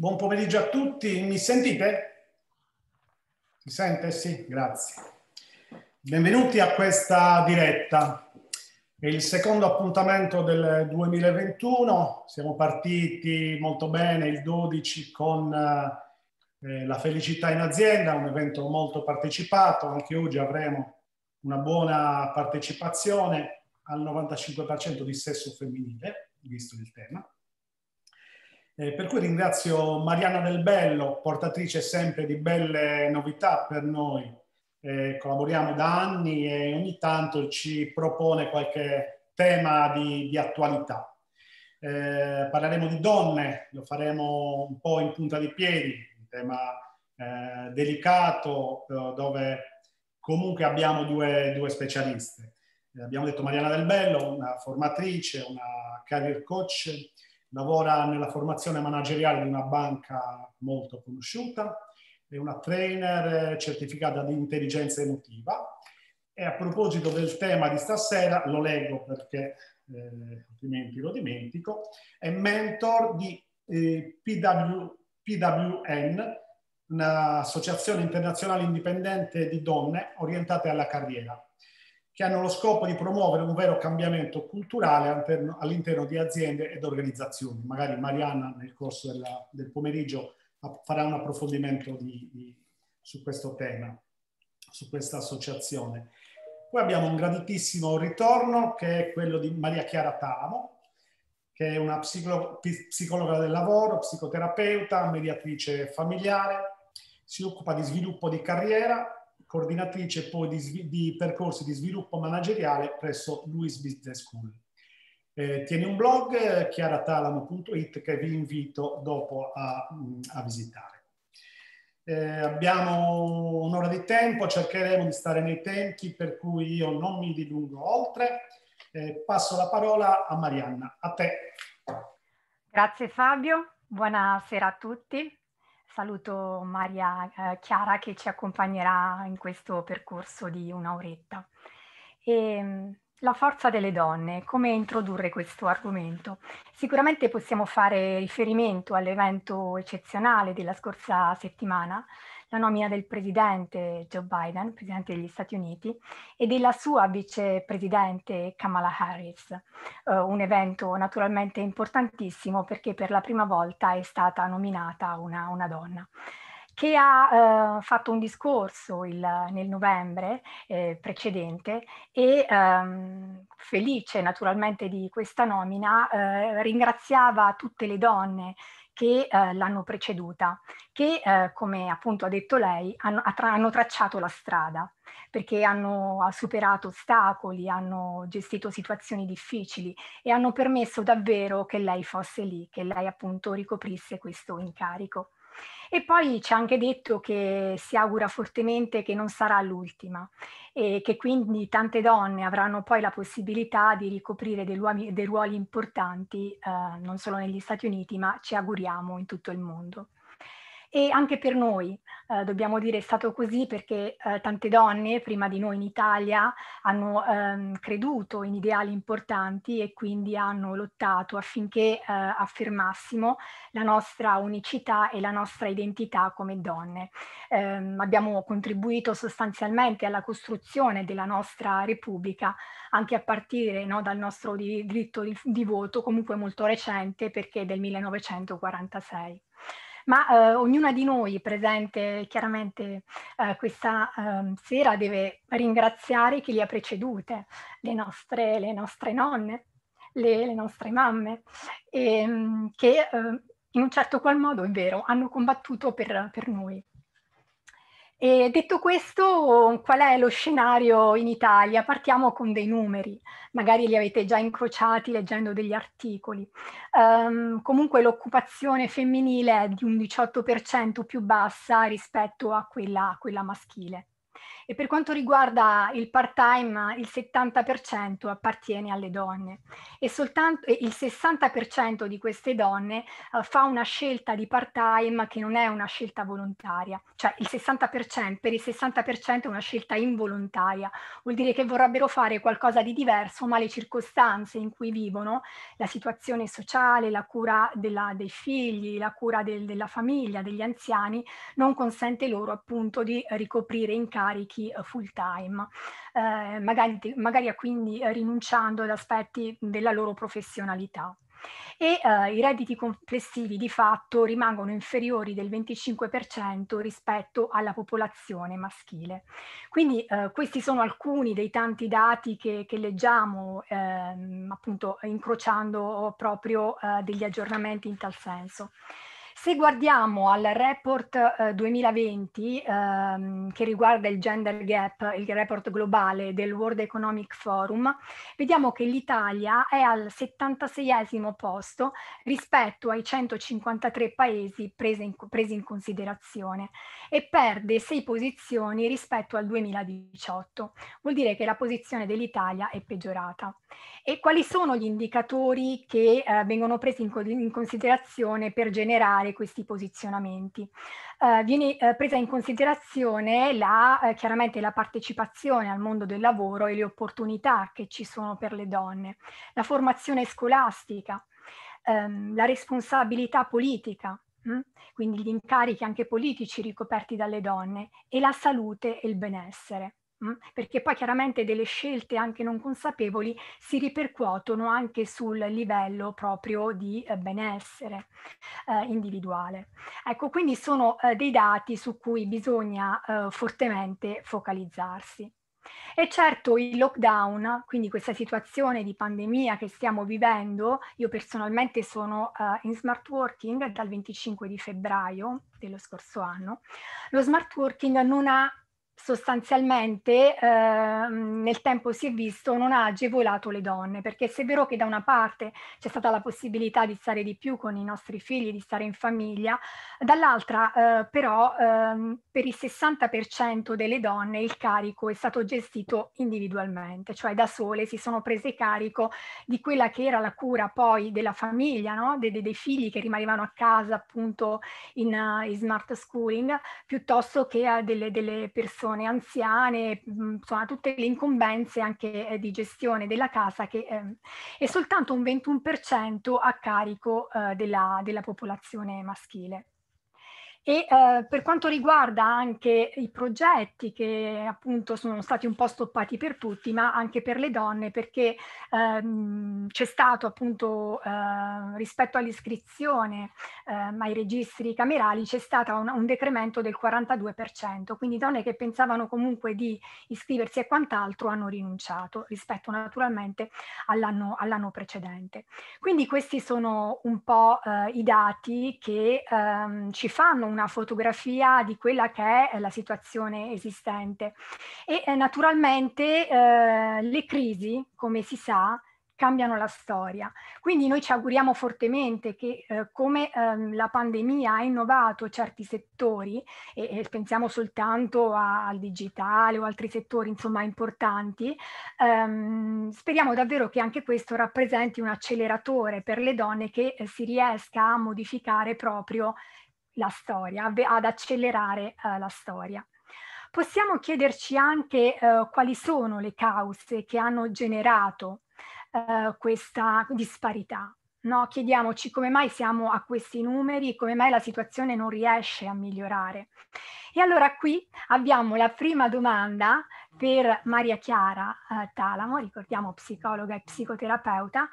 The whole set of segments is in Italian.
Buon pomeriggio a tutti, mi sentite? Mi sente? Sì, grazie. Benvenuti a questa diretta. È il secondo appuntamento del 2021, siamo partiti molto bene il 12 con eh, eh, la felicità in azienda, un evento molto partecipato, anche oggi avremo una buona partecipazione al 95% di sesso femminile, visto il tema eh, per cui ringrazio Mariana Del Bello, portatrice sempre di belle novità per noi. Eh, collaboriamo da anni e ogni tanto ci propone qualche tema di, di attualità. Eh, parleremo di donne, lo faremo un po' in punta di piedi, un tema eh, delicato eh, dove comunque abbiamo due, due specialiste. Eh, abbiamo detto Mariana Del Bello, una formatrice, una career coach, lavora nella formazione manageriale di una banca molto conosciuta, è una trainer eh, certificata di intelligenza emotiva. E a proposito del tema di stasera, lo leggo perché eh, altrimenti lo dimentico, è mentor di eh, PW, PWN, un'associazione internazionale indipendente di donne orientate alla carriera che hanno lo scopo di promuovere un vero cambiamento culturale all'interno di aziende ed organizzazioni. Magari Marianna nel corso della, del pomeriggio farà un approfondimento di, di, su questo tema, su questa associazione. Poi abbiamo un graditissimo ritorno che è quello di Maria Chiara Tamo, che è una psicolo psicologa del lavoro, psicoterapeuta, mediatrice familiare, si occupa di sviluppo di carriera, coordinatrice poi di, di percorsi di sviluppo manageriale presso Luis Business School. Eh, tiene un blog, eh, chiaratalamo.it, che vi invito dopo a, mm, a visitare. Eh, abbiamo un'ora di tempo, cercheremo di stare nei tempi, per cui io non mi dilungo oltre. Eh, passo la parola a Marianna, a te. Grazie Fabio, buonasera a tutti. Saluto Maria eh, Chiara che ci accompagnerà in questo percorso di un'oretta. Ehm, la forza delle donne, come introdurre questo argomento? Sicuramente possiamo fare riferimento all'evento eccezionale della scorsa settimana, la nomina del presidente Joe Biden, presidente degli Stati Uniti, e della sua vicepresidente Kamala Harris, eh, un evento naturalmente importantissimo perché per la prima volta è stata nominata una, una donna che ha eh, fatto un discorso il, nel novembre eh, precedente e ehm, felice naturalmente di questa nomina eh, ringraziava tutte le donne che eh, l'hanno preceduta, che eh, come appunto ha detto lei hanno, hanno tracciato la strada perché hanno superato ostacoli, hanno gestito situazioni difficili e hanno permesso davvero che lei fosse lì, che lei appunto ricoprisse questo incarico. E poi ci ha anche detto che si augura fortemente che non sarà l'ultima e che quindi tante donne avranno poi la possibilità di ricoprire dei, luoghi, dei ruoli importanti eh, non solo negli Stati Uniti ma ci auguriamo in tutto il mondo. E anche per noi, eh, dobbiamo dire, è stato così perché eh, tante donne prima di noi in Italia hanno ehm, creduto in ideali importanti e quindi hanno lottato affinché eh, affermassimo la nostra unicità e la nostra identità come donne. Ehm, abbiamo contribuito sostanzialmente alla costruzione della nostra Repubblica anche a partire no, dal nostro diritto di, di voto comunque molto recente perché è del 1946 ma eh, ognuna di noi presente chiaramente eh, questa eh, sera deve ringraziare chi li ha precedute, le nostre, le nostre nonne, le, le, nostre mamme, e, ehm, che ehm, in un certo qual modo, è vero, hanno combattuto per, per noi. E detto questo, qual è lo scenario in Italia? Partiamo con dei numeri, magari li avete già incrociati leggendo degli articoli. Um, comunque l'occupazione femminile è di un 18% più bassa rispetto a quella, a quella maschile e per quanto riguarda il part-time il 70% appartiene alle donne e soltanto il 60% di queste donne uh, fa una scelta di part-time che non è una scelta volontaria, cioè il 60% per il 60% è una scelta involontaria, vuol dire che vorrebbero fare qualcosa di diverso, ma le circostanze in cui vivono, la situazione sociale, la cura della, dei figli, la cura del, della famiglia, degli anziani, non consente loro appunto di ricoprire incarichi impiegati eh, full time, eh, magari, magari quindi eh, rinunciando ad aspetti della loro professionalità e eh, i redditi complessivi di fatto rimangono inferiori del 25% rispetto alla popolazione maschile. Quindi eh, questi sono alcuni dei tanti dati che, che leggiamo ehm, appunto incrociando proprio eh, degli aggiornamenti in tal senso. Se guardiamo al report eh, 2020 ehm, che riguarda il gender gap, il report globale del World Economic Forum, vediamo che l'Italia è al 76 posto rispetto ai 153 paesi presi in, presi in considerazione e perde 6 posizioni rispetto al 2018. Vuol dire che la posizione dell'Italia è peggiorata. E quali sono gli indicatori che eh, vengono presi in, in considerazione per generare fare questi posizionamenti. Eh, viene eh, presa in considerazione la, eh, chiaramente la partecipazione al mondo del lavoro e le opportunità che ci sono per le donne, la formazione scolastica, ehm, la responsabilità politica, hm? quindi gli incarichi anche politici ricoperti dalle donne e la salute e il benessere perché poi chiaramente delle scelte anche non consapevoli si ripercuotono anche sul livello proprio di eh, benessere eh, individuale. Ecco, quindi sono eh, dei dati su cui bisogna eh, fortemente focalizzarsi. E certo il lockdown, quindi questa situazione di pandemia che stiamo vivendo, io personalmente sono uh, in smart working dal 25 di febbraio dello scorso anno, lo smart working non ha sostanzialmente eh, nel tempo si è visto non ha agevolato le donne, perché se è vero che da una parte c'è stata la possibilità di stare di più con i nostri figli, di stare in famiglia, dall'altra eh, però eh, per il 60% delle donne il carico è stato gestito individualmente, cioè da sole si sono prese carico di quella che era la cura poi della famiglia, no? de- de- dei figli che rimanevano a casa appunto in, uh, in smart schooling, piuttosto che a eh, delle, delle persone persone anziane, mm, insomma tutte le incombenze anche eh, di gestione della casa che eh, è soltanto un 21% a carico eh, della, della popolazione maschile. E eh, per quanto riguarda anche i progetti che appunto sono stati un po' stoppati per tutti, ma anche per le donne, perché ehm, c'è stato appunto eh, rispetto all'iscrizione ehm, ai registri camerali, c'è stato un, un decremento del 42%, quindi donne che pensavano comunque di iscriversi e quant'altro hanno rinunciato rispetto naturalmente all'anno, all'anno precedente. Quindi questi sono un po' eh, i dati che ehm, ci fanno una fotografia di quella che è eh, la situazione esistente. E eh, naturalmente eh, le crisi, come si sa, cambiano la storia. Quindi noi ci auguriamo fortemente che eh, come ehm, la pandemia ha innovato certi settori, e, e pensiamo soltanto a, al digitale o altri settori insomma importanti, ehm, speriamo davvero che anche questo rappresenti un acceleratore per le donne che eh, si riesca a modificare proprio la storia, ad accelerare uh, la storia. Possiamo chiederci anche uh, quali sono le cause che hanno generato uh, questa disparità. No? Chiediamoci come mai siamo a questi numeri, come mai la situazione non riesce a migliorare. E allora qui abbiamo la prima domanda per Maria Chiara Talamo, ricordiamo psicologa e psicoterapeuta,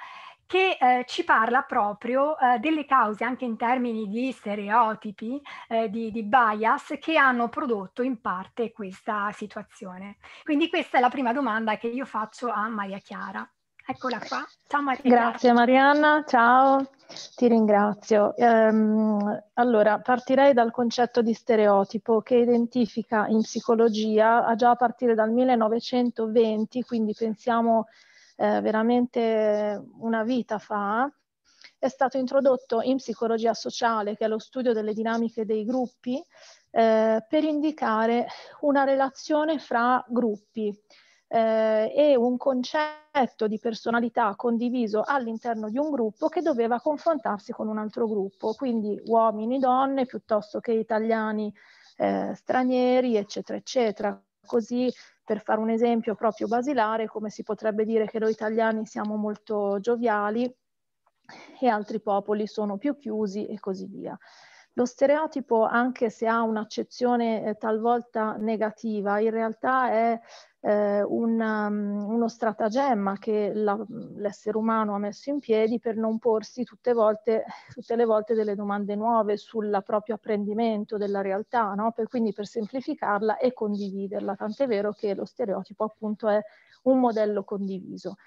che eh, ci parla proprio eh, delle cause, anche in termini di stereotipi, eh, di, di, bias, che hanno prodotto in parte questa situazione. Quindi questa è la prima domanda che io faccio a Maria Chiara. Eccola qua. Ciao Maria. Grazie Marianna, ciao, ti ringrazio. Ehm, allora, partirei dal concetto di stereotipo che identifica in psichologia, già a partire dal 1920, quindi pensiamo eh, veramente una vita fa, è stato introdotto in psicologia sociale, che è lo studio delle dinamiche dei gruppi, eh, per indicare una relazione fra gruppi eh, e un concetto di personalità condiviso all'interno di un gruppo che doveva confrontarsi con un altro gruppo, quindi uomini, donne, piuttosto che italiani, eh, stranieri, eccetera, eccetera. Così per fare un esempio proprio basilare, come si potrebbe dire che noi italiani siamo molto gioviali e altri popoli sono più chiusi e così via. Lo stereotipo, anche se ha un'accezione eh, talvolta negativa, in realtà è eh, una, mm, uno stratagemma che la, l'essere umano ha messo in piedi per non porsi tutte, volte, tutte, le volte delle domande nuove sul proprio apprendimento della realtà, no? per, quindi per semplificarla e condividerla, tant'è vero che lo stereotipo appunto è un modello condiviso.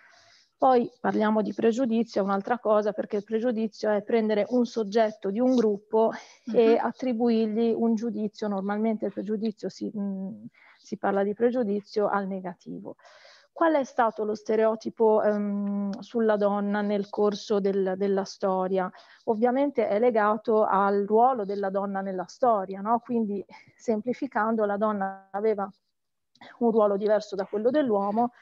Poi parliamo di pregiudizio, è un'altra cosa, perché il pregiudizio è prendere un soggetto di un gruppo e mhm. attribuirgli un giudizio. Normalmente il pregiudizio si, mh, mm, si parla di pregiudizio al negativo. Qual è stato lo stereotipo ehm, sulla donna nel corso del, della storia? Ovviamente è legato al ruolo della donna nella storia, no? quindi semplificando la donna aveva un ruolo diverso da quello dell'uomo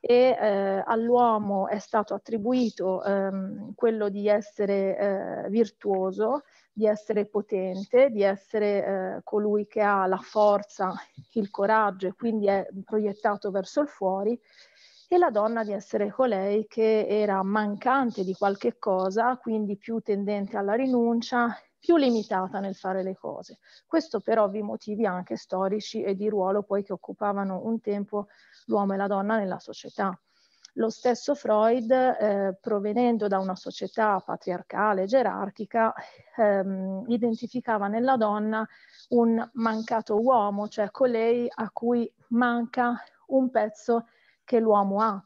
e eh, all'uomo è stato attribuito ehm, quello di essere eh, virtuoso di essere potente, di essere eh, colui che ha la forza, il coraggio e quindi è proiettato verso il fuori, e la donna di essere colei che era mancante di qualche cosa, quindi più tendente alla rinuncia, più limitata nel fare le cose. Questo per ovvi motivi anche storici e di ruolo poi che occupavano un tempo l'uomo e la donna nella società. Lo stesso Freud, eh, provenendo da una società patriarcale, gerarchica, ehm, identificava nella donna un mancato uomo, cioè colei a cui manca un pezzo che l'uomo ha,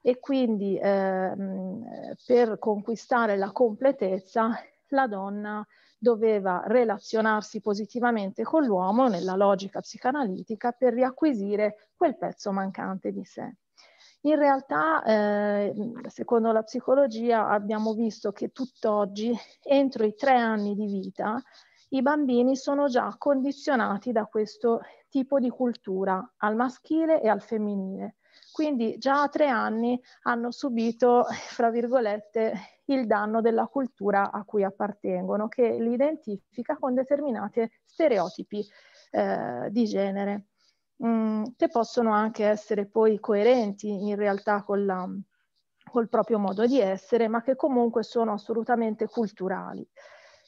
e quindi ehm, per conquistare la completezza la donna doveva relazionarsi positivamente con l'uomo nella logica psicanalitica per riacquisire quel pezzo mancante di sé. In realtà, eh, secondo la psicologia, abbiamo visto che tutt'oggi, entro i tre anni di vita, i bambini sono già condizionati da questo tipo di cultura, al maschile e al femminile. Quindi già a tre anni hanno subito, fra virgolette, il danno della cultura a cui appartengono, che li identifica con determinati stereotipi eh, di genere. Mm, che possono anche essere poi coerenti in realtà con la, col proprio modo di essere, ma che comunque sono assolutamente culturali.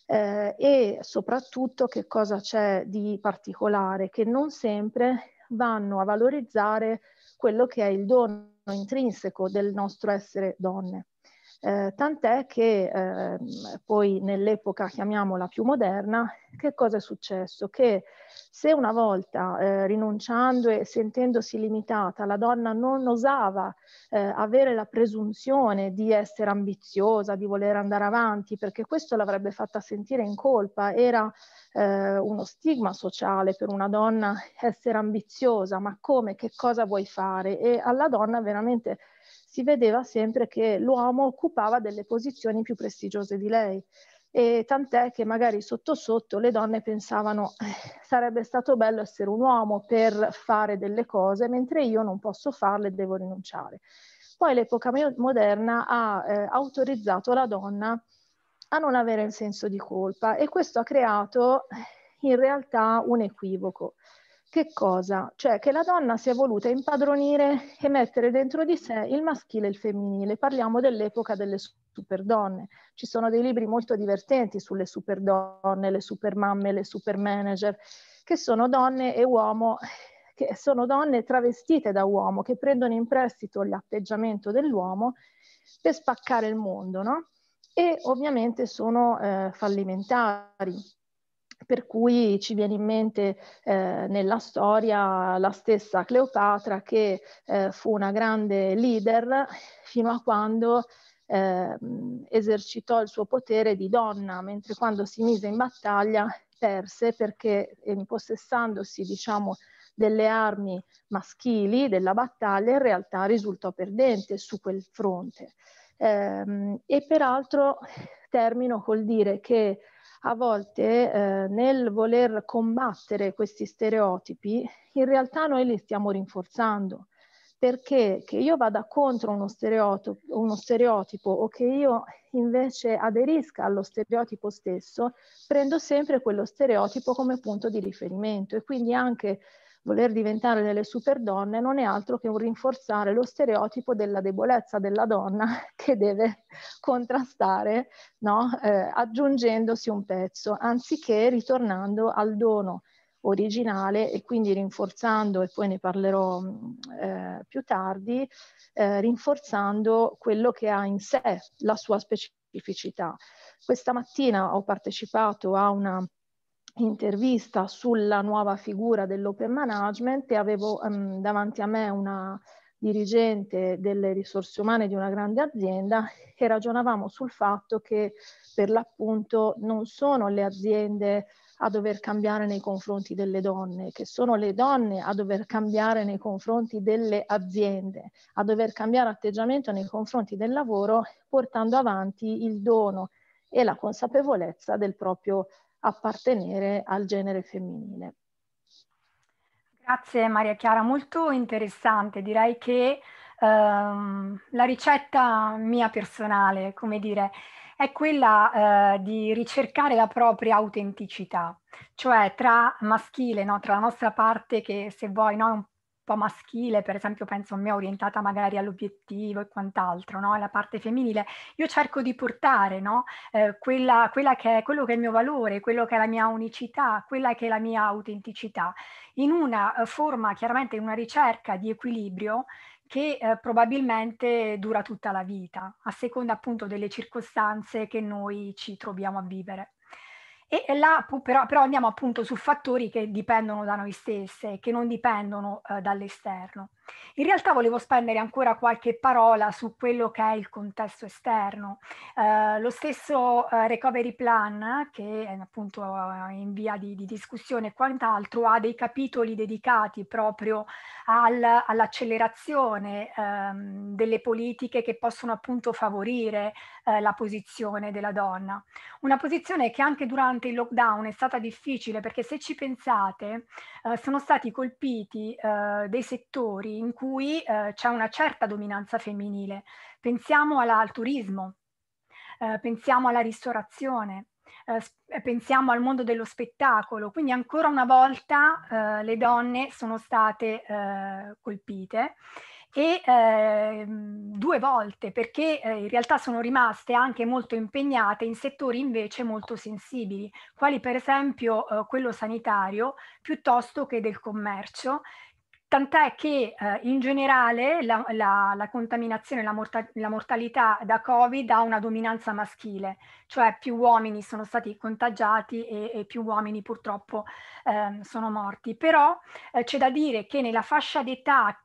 Eh, e soprattutto che cosa c'è di particolare? Che non sempre vanno a valorizzare quello che è il dono intrinseco del nostro essere donne. Eh, tant'è che eh, poi nell'epoca chiamiamola più moderna, che cosa è successo? Che se una volta eh, rinunciando e sentendosi limitata la donna non osava eh, avere la presunzione di essere ambiziosa, di voler andare avanti, perché questo l'avrebbe fatta sentire in colpa, era eh, uno stigma sociale per una donna essere ambiziosa, ma come, che cosa vuoi fare? E alla donna veramente si vedeva sempre che l'uomo occupava delle posizioni più prestigiose di lei e tant'è che magari sotto sotto le donne pensavano eh, sarebbe stato bello essere un uomo per fare delle cose, mentre io non posso farle, e devo rinunciare. Poi l'epoca moderna ha eh, autorizzato la donna a non avere il senso di colpa e questo ha creato eh, in realtà un equivoco. Che cosa? Cioè che la donna si è voluta impadronire e mettere dentro di sé il maschile e il femminile. Parliamo dell'epoca delle superdonne. Ci sono dei libri molto divertenti sulle superdonne, le supermamme, le supermanager, che sono donne e uomo, che sono donne travestite da uomo, che prendono in prestito l'atteggiamento dell'uomo per spaccare il mondo, no? E ovviamente sono eh, fallimentari per cui ci viene in mente eh, nella storia la stessa Cleopatra che eh, fu una grande leader fino a quando eh, esercitò il suo potere di donna, mentre quando si mise in battaglia perse perché impossessandosi diciamo delle armi maschili della battaglia in realtà risultò perdente su quel fronte. Ehm, e peraltro termino col dire che a volte eh, nel voler combattere questi stereotipi, in realtà noi li stiamo rinforzando. Perché che io vada contro uno stereotipo, uno stereotipo o che io invece aderisca allo stereotipo stesso, prendo sempre quello stereotipo come punto di riferimento e quindi anche voler diventare delle super donne non è altro che un rinforzare lo stereotipo della debolezza della donna che deve contrastare no? eh, aggiungendosi un pezzo, anziché ritornando al dono originale e quindi rinforzando, e poi ne parlerò mm, eh, più tardi, eh, rinforzando quello che ha in sé la sua specificità. Questa mattina ho partecipato a una intervista sulla nuova figura dell'open management e avevo um, davanti a me una dirigente delle risorse umane di una grande azienda e ragionavamo sul fatto che per l'appunto non sono le aziende a dover cambiare nei confronti delle donne, che sono le donne a dover cambiare nei confronti delle aziende, a dover cambiare atteggiamento nei confronti del lavoro portando avanti il dono e la consapevolezza del proprio appartenere al genere femminile. Grazie Maria Chiara, molto interessante. Direi che ehm, la ricetta mia personale, come dire, è quella eh, di ricercare la propria autenticità, cioè tra maschile, no? tra la nostra parte che se vuoi no, po' maschile, per esempio penso a me orientata magari all'obiettivo e quant'altro, no? la parte femminile, io cerco di portare no? eh, quella, quella che è, quello che è il mio valore, quello che è la mia unicità, quella che è la mia autenticità, in una eh, forma, chiaramente in una ricerca di equilibrio che eh, probabilmente dura tutta la vita, a seconda appunto delle circostanze che noi ci troviamo a vivere. E, là però, però, andiamo appunto su fattori che dipendono da noi stesse, che non dipendono eh, dall'esterno. In realtà volevo spendere ancora qualche parola su quello che è il contesto esterno. Eh, lo stesso eh, Recovery Plan, che è appunto eh, in via di, di, discussione e quant'altro, ha dei capitoli dedicati proprio al, all'accelerazione ehm, delle politiche che possono appunto favorire eh, la posizione della donna. Una posizione che anche durante il lockdown è stata difficile perché se ci pensate eh, sono stati colpiti eh, dei settori in cui eh, c'è una certa dominanza femminile. Pensiamo alla, al turismo, eh, pensiamo alla ristorazione, eh, eh pensiamo al mondo dello spettacolo, quindi ancora una volta eh, le donne sono state eh, colpite e eh, due volte perché eh, in realtà sono rimaste anche molto impegnate in settori invece molto sensibili, quali per esempio eh, quello sanitario piuttosto che del commercio tant'è che eh, in generale la, la, la contaminazione, la, morta, la, mortalità da Covid ha una dominanza maschile, cioè più uomini sono stati contagiati e, e più uomini purtroppo eh, sono morti. Però eh, c'è da dire che nella fascia d'età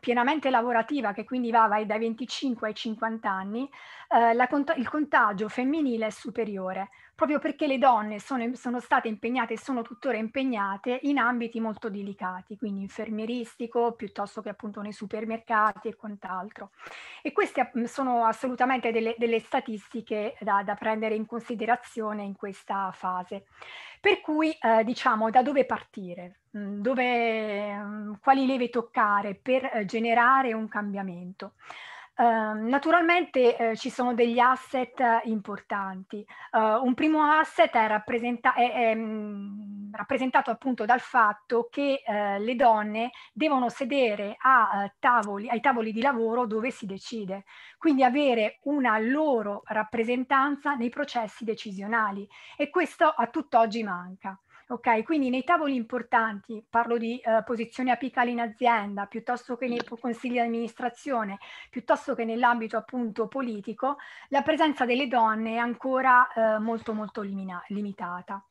pienamente lavorativa, che quindi va dai 25 ai 50 anni, eh, cont- il contagio femminile è superiore proprio perché le donne sono, sono state impegnate e sono tuttora impegnate in ambiti molto delicati, quindi infermieristico piuttosto che appunto nei supermercati e quant'altro. E queste mm, sono assolutamente delle, delle statistiche da, da, prendere in considerazione in questa fase. Per cui eh, diciamo da dove partire? Mm, dove, mm, quali leve toccare per eh, generare un cambiamento? Ehm, naturalmente eh, ci sono degli asset importanti. Uh, un primo asset è, rappresenta- è, è mm, rappresentato appunto dal fatto che eh, le donne devono sedere a, eh, tavoli, ai tavoli di lavoro dove si decide, quindi avere una loro rappresentanza nei processi decisionali e questo a tutt'oggi manca. Ok, quindi nei tavoli importanti, parlo di eh, posizioni apicali in azienda, piuttosto che nei consigli di amministrazione, piuttosto che nell'ambito appunto politico, la presenza delle donne è ancora eh, molto molto limina- limitata.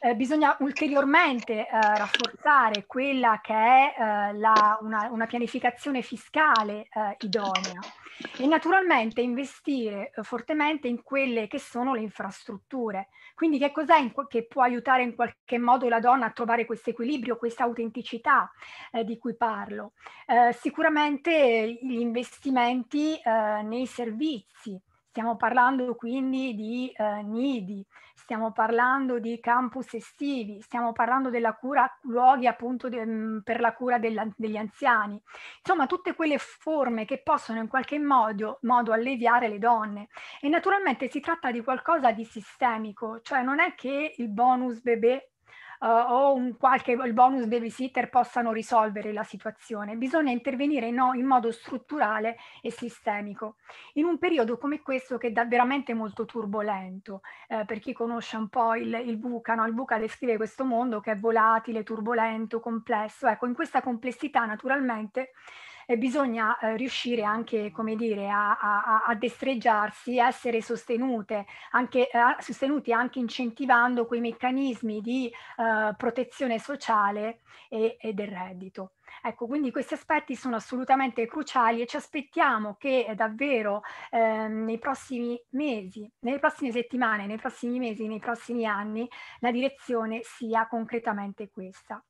Eh, bisogna ulteriormente eh, rafforzare quella che è eh, la, una, una, pianificazione fiscale eh, idonea e naturalmente investire eh, fortemente in quelle che sono le infrastrutture. Quindi che cos'è in, che può aiutare in qualche modo la donna a trovare questo equilibrio, questa autenticità di cui parlo? sicuramente gli investimenti nei servizi, stiamo parlando quindi di eh, nidi, stiamo parlando di campus estivi, stiamo parlando della cura, luoghi appunto de, mm, per la cura della, degli anziani, insomma tutte quelle forme che possono in qualche modo, modo alleviare le donne. E naturalmente si tratta di qualcosa di sistemico, cioè non è che il bonus bebè uh, o un qualche, il bonus babysitter possano risolvere la situazione. Bisogna intervenire no, in modo strutturale e sistemico. In un periodo come questo che è veramente molto turbolento, eh, per chi conosce un po' il, il Buca, no? il Buca descrive questo mondo che è volatile, turbolento, complesso. Ecco, in questa complessità naturalmente e bisogna eh, riuscire anche, come dire, a, a, a destreggiarsi, essere sostenute, anche, eh, sostenuti anche incentivando quei meccanismi di eh, protezione sociale e, e del reddito. Ecco, quindi questi aspetti sono assolutamente cruciali e ci aspettiamo che davvero eh, nei prossimi mesi, nelle prossime settimane, nei prossimi mesi, nei prossimi anni la direzione sia concretamente questa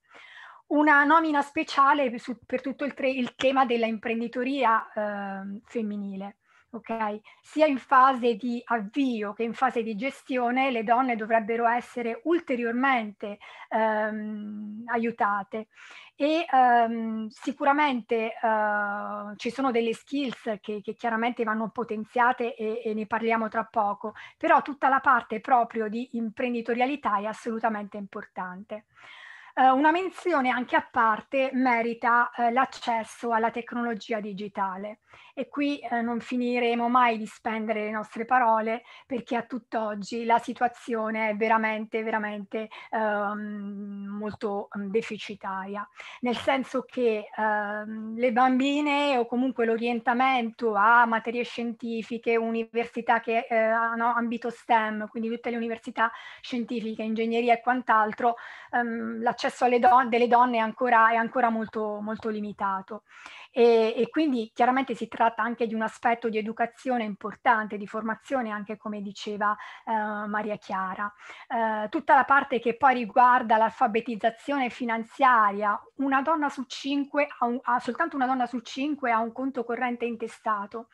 una nomina speciale su, per tutto il, tre, il, tema della imprenditoria eh, femminile. Okay? Sia in fase di avvio che in fase di gestione le donne dovrebbero essere ulteriormente ehm, aiutate e ehm, sicuramente eh, ci sono delle skills che, che chiaramente vanno potenziate e, e, ne parliamo tra poco, però tutta la parte proprio di imprenditorialità è assolutamente importante eh, una menzione anche a parte merita eh, l'accesso alla tecnologia digitale e qui eh, non finiremo mai di spendere le nostre parole perché a tutt'oggi la situazione è veramente, veramente ehm, molto mm, deficitaria, nel senso che ehm, le bambine o comunque l'orientamento a materie scientifiche, università che eh, hanno ambito STEM, quindi tutte le università scientifiche, ingegneria e quant'altro, ehm, l'accesso don- delle donne è ancora, è ancora molto, molto limitato e, e quindi chiaramente si tratta anche di un aspetto di educazione importante, di formazione anche come diceva eh, Maria Chiara. Eh, tutta la parte che poi riguarda l'alfabetizzazione finanziaria, una donna su cinque, ha un, ha, soltanto una donna su cinque ha un conto corrente intestato.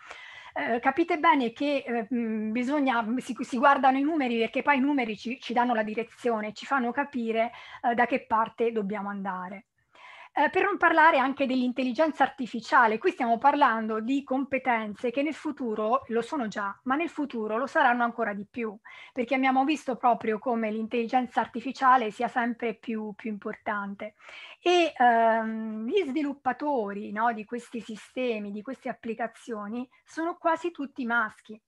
Eh, capite bene che eh, bisogna, si, si, guardano i numeri perché poi i numeri ci, ci danno la direzione, ci fanno capire eh, da che parte dobbiamo andare. Eh, per non parlare anche dell'intelligenza artificiale, qui stiamo parlando di competenze che nel futuro lo sono già, ma nel futuro lo saranno ancora di più, perché abbiamo visto proprio come l'intelligenza artificiale sia sempre più, più importante. E ehm, gli sviluppatori no, di questi sistemi, di queste applicazioni, sono quasi tutti maschi.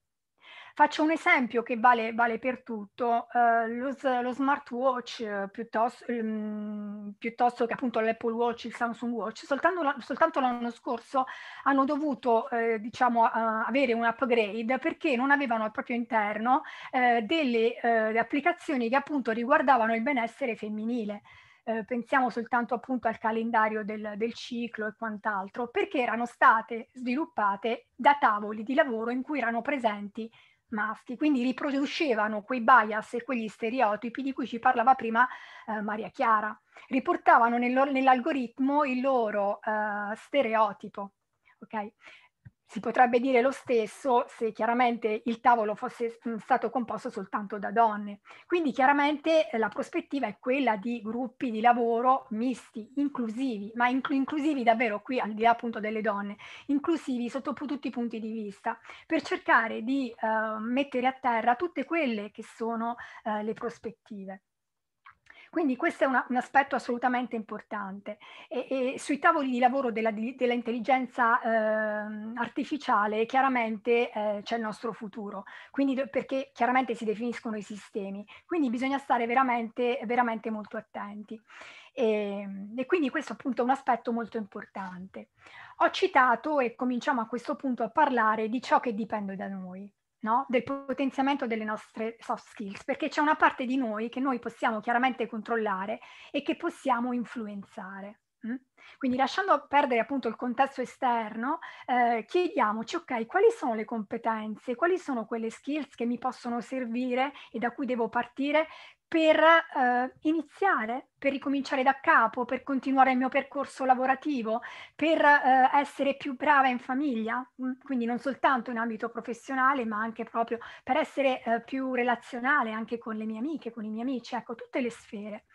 Faccio un esempio che vale, vale per tutto, eh, lo, lo, smartwatch eh, piuttosto, ehm, piuttosto, che appunto l'Apple Watch, il Samsung Watch, soltanto, la, soltanto l'anno scorso hanno dovuto eh, diciamo, a, avere un upgrade perché non avevano al proprio interno eh, delle eh, applicazioni che appunto riguardavano il benessere femminile eh, pensiamo soltanto appunto al calendario del, del ciclo e quant'altro, perché erano state sviluppate da tavoli di lavoro in cui erano presenti maschi, quindi riproducevano quei bias e quegli stereotipi di cui ci parlava prima eh, Maria Chiara, riportavano nel, nell'algoritmo il loro eh, stereotipo. Okay? Si potrebbe dire lo stesso se chiaramente il tavolo fosse stato composto soltanto da donne. Quindi chiaramente eh, la prospettiva è quella di gruppi di lavoro misti, inclusivi, ma incl- inclusivi davvero qui al di là appunto delle donne, inclusivi sotto tutti i punti di vista, per cercare di uh, mettere a terra tutte quelle che sono uh, le prospettive. Quindi questo è una, un aspetto assolutamente importante. E, e sui tavoli di lavoro dell'intelligenza eh, artificiale chiaramente eh, c'è il nostro futuro, Quindi, perché chiaramente si definiscono i sistemi. Quindi bisogna stare veramente, veramente molto attenti. E, ehm, e, quindi questo appunto è un aspetto molto importante. Ho citato e cominciamo a questo punto a parlare di ciò che dipende da noi no? del potenziamento delle nostre soft skills, perché c'è una parte di noi che noi possiamo chiaramente controllare e che possiamo influenzare. Mm? Quindi lasciando perdere appunto il contesto esterno, eh, chiediamoci, ok, quali sono le competenze, quali sono quelle skills che mi possono servire e da cui devo partire per eh, iniziare, per ricominciare da capo, per continuare il mio percorso lavorativo, per eh, essere più brava in famiglia, mm, quindi non soltanto in ambito professionale, ma anche proprio per essere eh, più relazionale anche con le mie amiche, con i miei amici, ecco, tutte le sfere.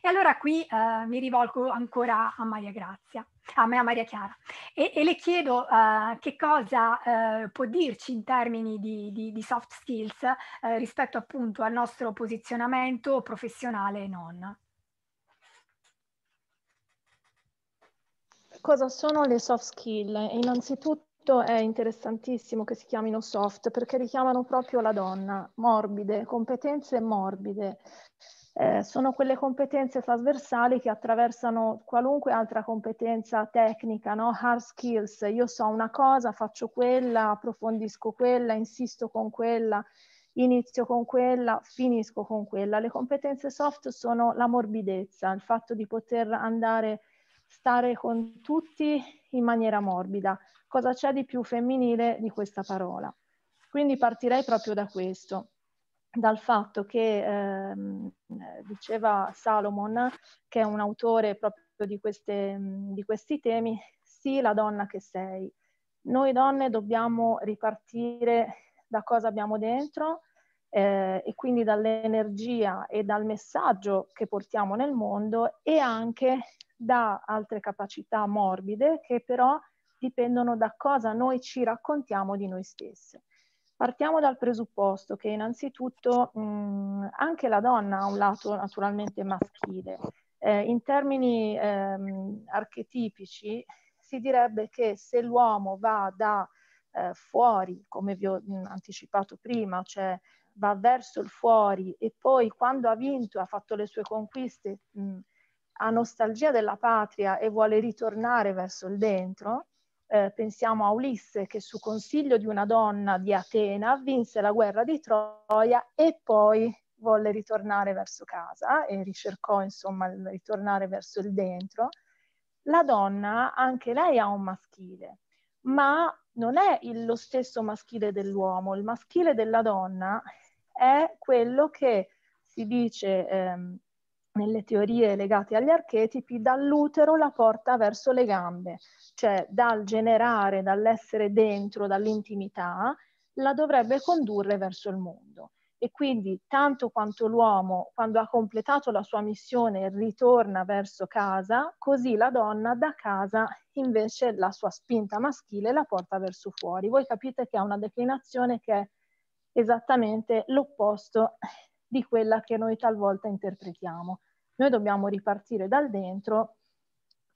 E allora qui eh, mi rivolgo ancora a Maria Grazia, a me, a Maria Chiara, e, e le chiedo eh, che cosa eh, può dirci in termini di, di, di soft skills eh, rispetto appunto al nostro posizionamento professionale e non. Cosa sono le soft skill? Innanzitutto è interessantissimo che si chiamino soft perché richiamano proprio la donna, morbide, competenze morbide eh, sono quelle competenze trasversali che attraversano qualunque altra competenza tecnica, no? hard skills, io so una cosa, faccio quella, approfondisco quella, insisto con quella, inizio con quella, finisco con quella. Le competenze soft sono la morbidezza, il fatto di poter andare, stare con tutti in maniera morbida. Cosa c'è di più femminile di questa parola? Quindi partirei proprio da questo dal fatto che, ehm, diceva Salomon, che è un autore proprio di, queste, di questi temi, sii la donna che sei. Noi donne dobbiamo ripartire da cosa abbiamo dentro eh, e quindi dall'energia e dal messaggio che portiamo nel mondo e anche da altre capacità morbide che però dipendono da cosa noi ci raccontiamo di noi stesse. Partiamo dal presupposto che innanzitutto mh, mm, anche la donna ha un lato naturalmente maschile. Eh, in termini ehm, archetipici si direbbe che se l'uomo va da eh, fuori, come vi ho mh, mm, anticipato prima, cioè va verso il fuori e poi quando ha vinto, ha fatto le sue conquiste, mh, mm, ha nostalgia della patria e vuole ritornare verso il dentro, eh, pensiamo a Ulisse che su consiglio di una donna di Atena vinse la guerra di Troia e poi volle ritornare verso casa e ricercò insomma il ritornare verso il dentro. La donna, anche lei ha un maschile, ma non è il, lo stesso maschile dell'uomo, il maschile della donna è quello che si dice ehm, nelle teorie legate agli archetipi, dall'utero la porta verso le gambe, cioè dal generare, dall'essere dentro, dall'intimità, la dovrebbe condurre verso il mondo. E quindi tanto quanto l'uomo, quando ha completato la sua missione, ritorna verso casa, così la donna da casa invece la sua spinta maschile la porta verso fuori. Voi capite che ha una declinazione che è esattamente l'opposto di quella che noi talvolta interpretiamo. Noi dobbiamo ripartire dal dentro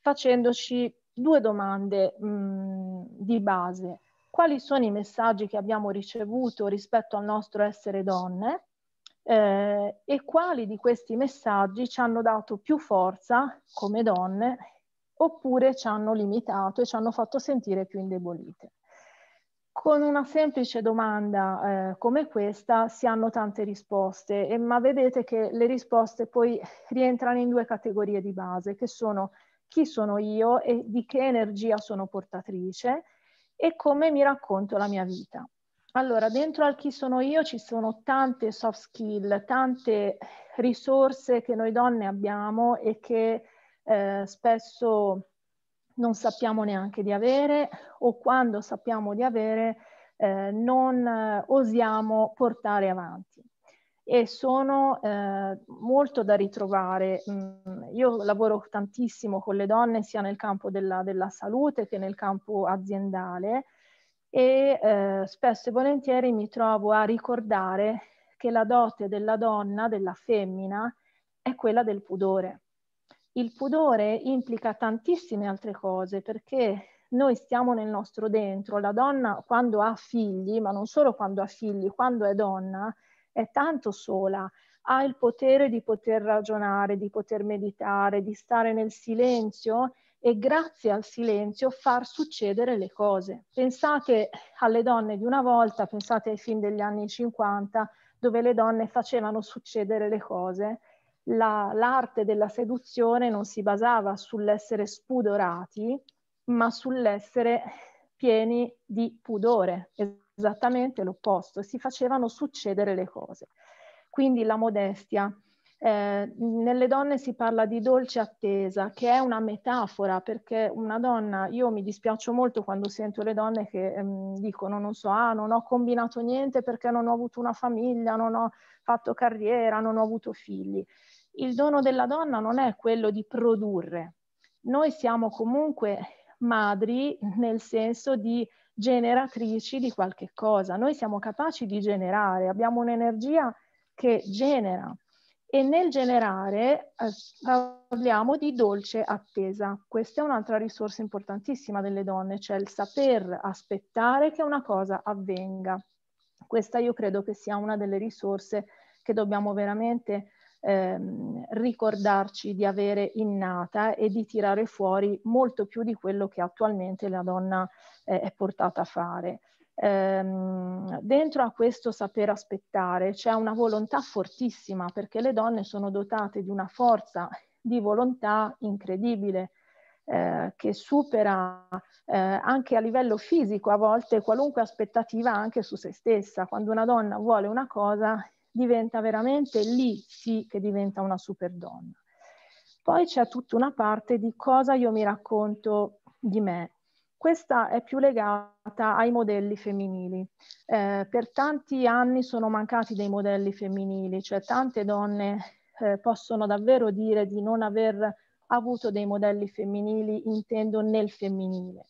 facendoci due domande mh, di base. Quali sono i messaggi che abbiamo ricevuto rispetto al nostro essere donne eh, e quali di questi messaggi ci hanno dato più forza come donne oppure ci hanno limitato e ci hanno fatto sentire più indebolite? Con una semplice domanda eh, come questa si hanno tante risposte, e, ma vedete che le risposte poi rientrano in due categorie di base, che sono chi sono io e di che energia sono portatrice e come mi racconto la mia vita. Allora, dentro al chi sono io ci sono tante soft skill, tante risorse che noi donne abbiamo e che eh, spesso non sappiamo neanche di avere o quando sappiamo di avere eh, non eh, osiamo portare avanti e sono eh, molto da ritrovare. Mm, io lavoro tantissimo con le donne sia nel campo della, della salute che nel campo aziendale e eh, spesso e volentieri mi trovo a ricordare che la dote della donna, della femmina, è quella del pudore. Il pudore implica tantissime altre cose perché noi stiamo nel nostro dentro, la donna quando ha figli, ma non solo quando ha figli, quando è donna, è tanto sola, ha il potere di poter ragionare, di poter meditare, di stare nel silenzio e grazie al silenzio far succedere le cose. Pensate alle donne di una volta, pensate ai film degli anni 50 dove le donne facevano succedere le cose. La, l'arte della seduzione non si basava sull'essere spudorati, ma sull'essere pieni di pudore esattamente l'opposto, si facevano succedere le cose. Quindi la modestia. Eh, nelle donne si parla di dolce attesa, che è una metafora, perché una donna, io mi dispiaccio molto quando sento le donne che ehm, dicono, non so, ah, non ho combinato niente perché non ho avuto una famiglia, non ho fatto carriera, non ho avuto figli. Il dono della donna non è quello di produrre. Noi siamo comunque madri nel senso di generatrici di qualche cosa. Noi siamo capaci di generare, abbiamo un'energia che genera e nel generare eh, parliamo di dolce attesa. Questa è un'altra risorsa importantissima delle donne, cioè il saper aspettare che una cosa avvenga. Questa io credo che sia una delle risorse che dobbiamo veramente ehm, ricordarci di avere innata e di tirare fuori molto più di quello che attualmente la donna eh, è portata a fare. Ehm, dentro a questo saper aspettare c'è una volontà fortissima perché le donne sono dotate di una forza di volontà incredibile. Eh, che supera eh, anche a livello fisico a volte qualunque aspettativa anche su se stessa. Quando una donna vuole una cosa diventa veramente lì sì che diventa una super donna. Poi c'è tutta una parte di cosa io mi racconto di me. Questa è più legata ai modelli femminili. Eh, per tanti anni sono mancati dei modelli femminili, cioè tante donne eh, possono davvero dire di non aver avuto dei modelli femminili, intendo nel femminile.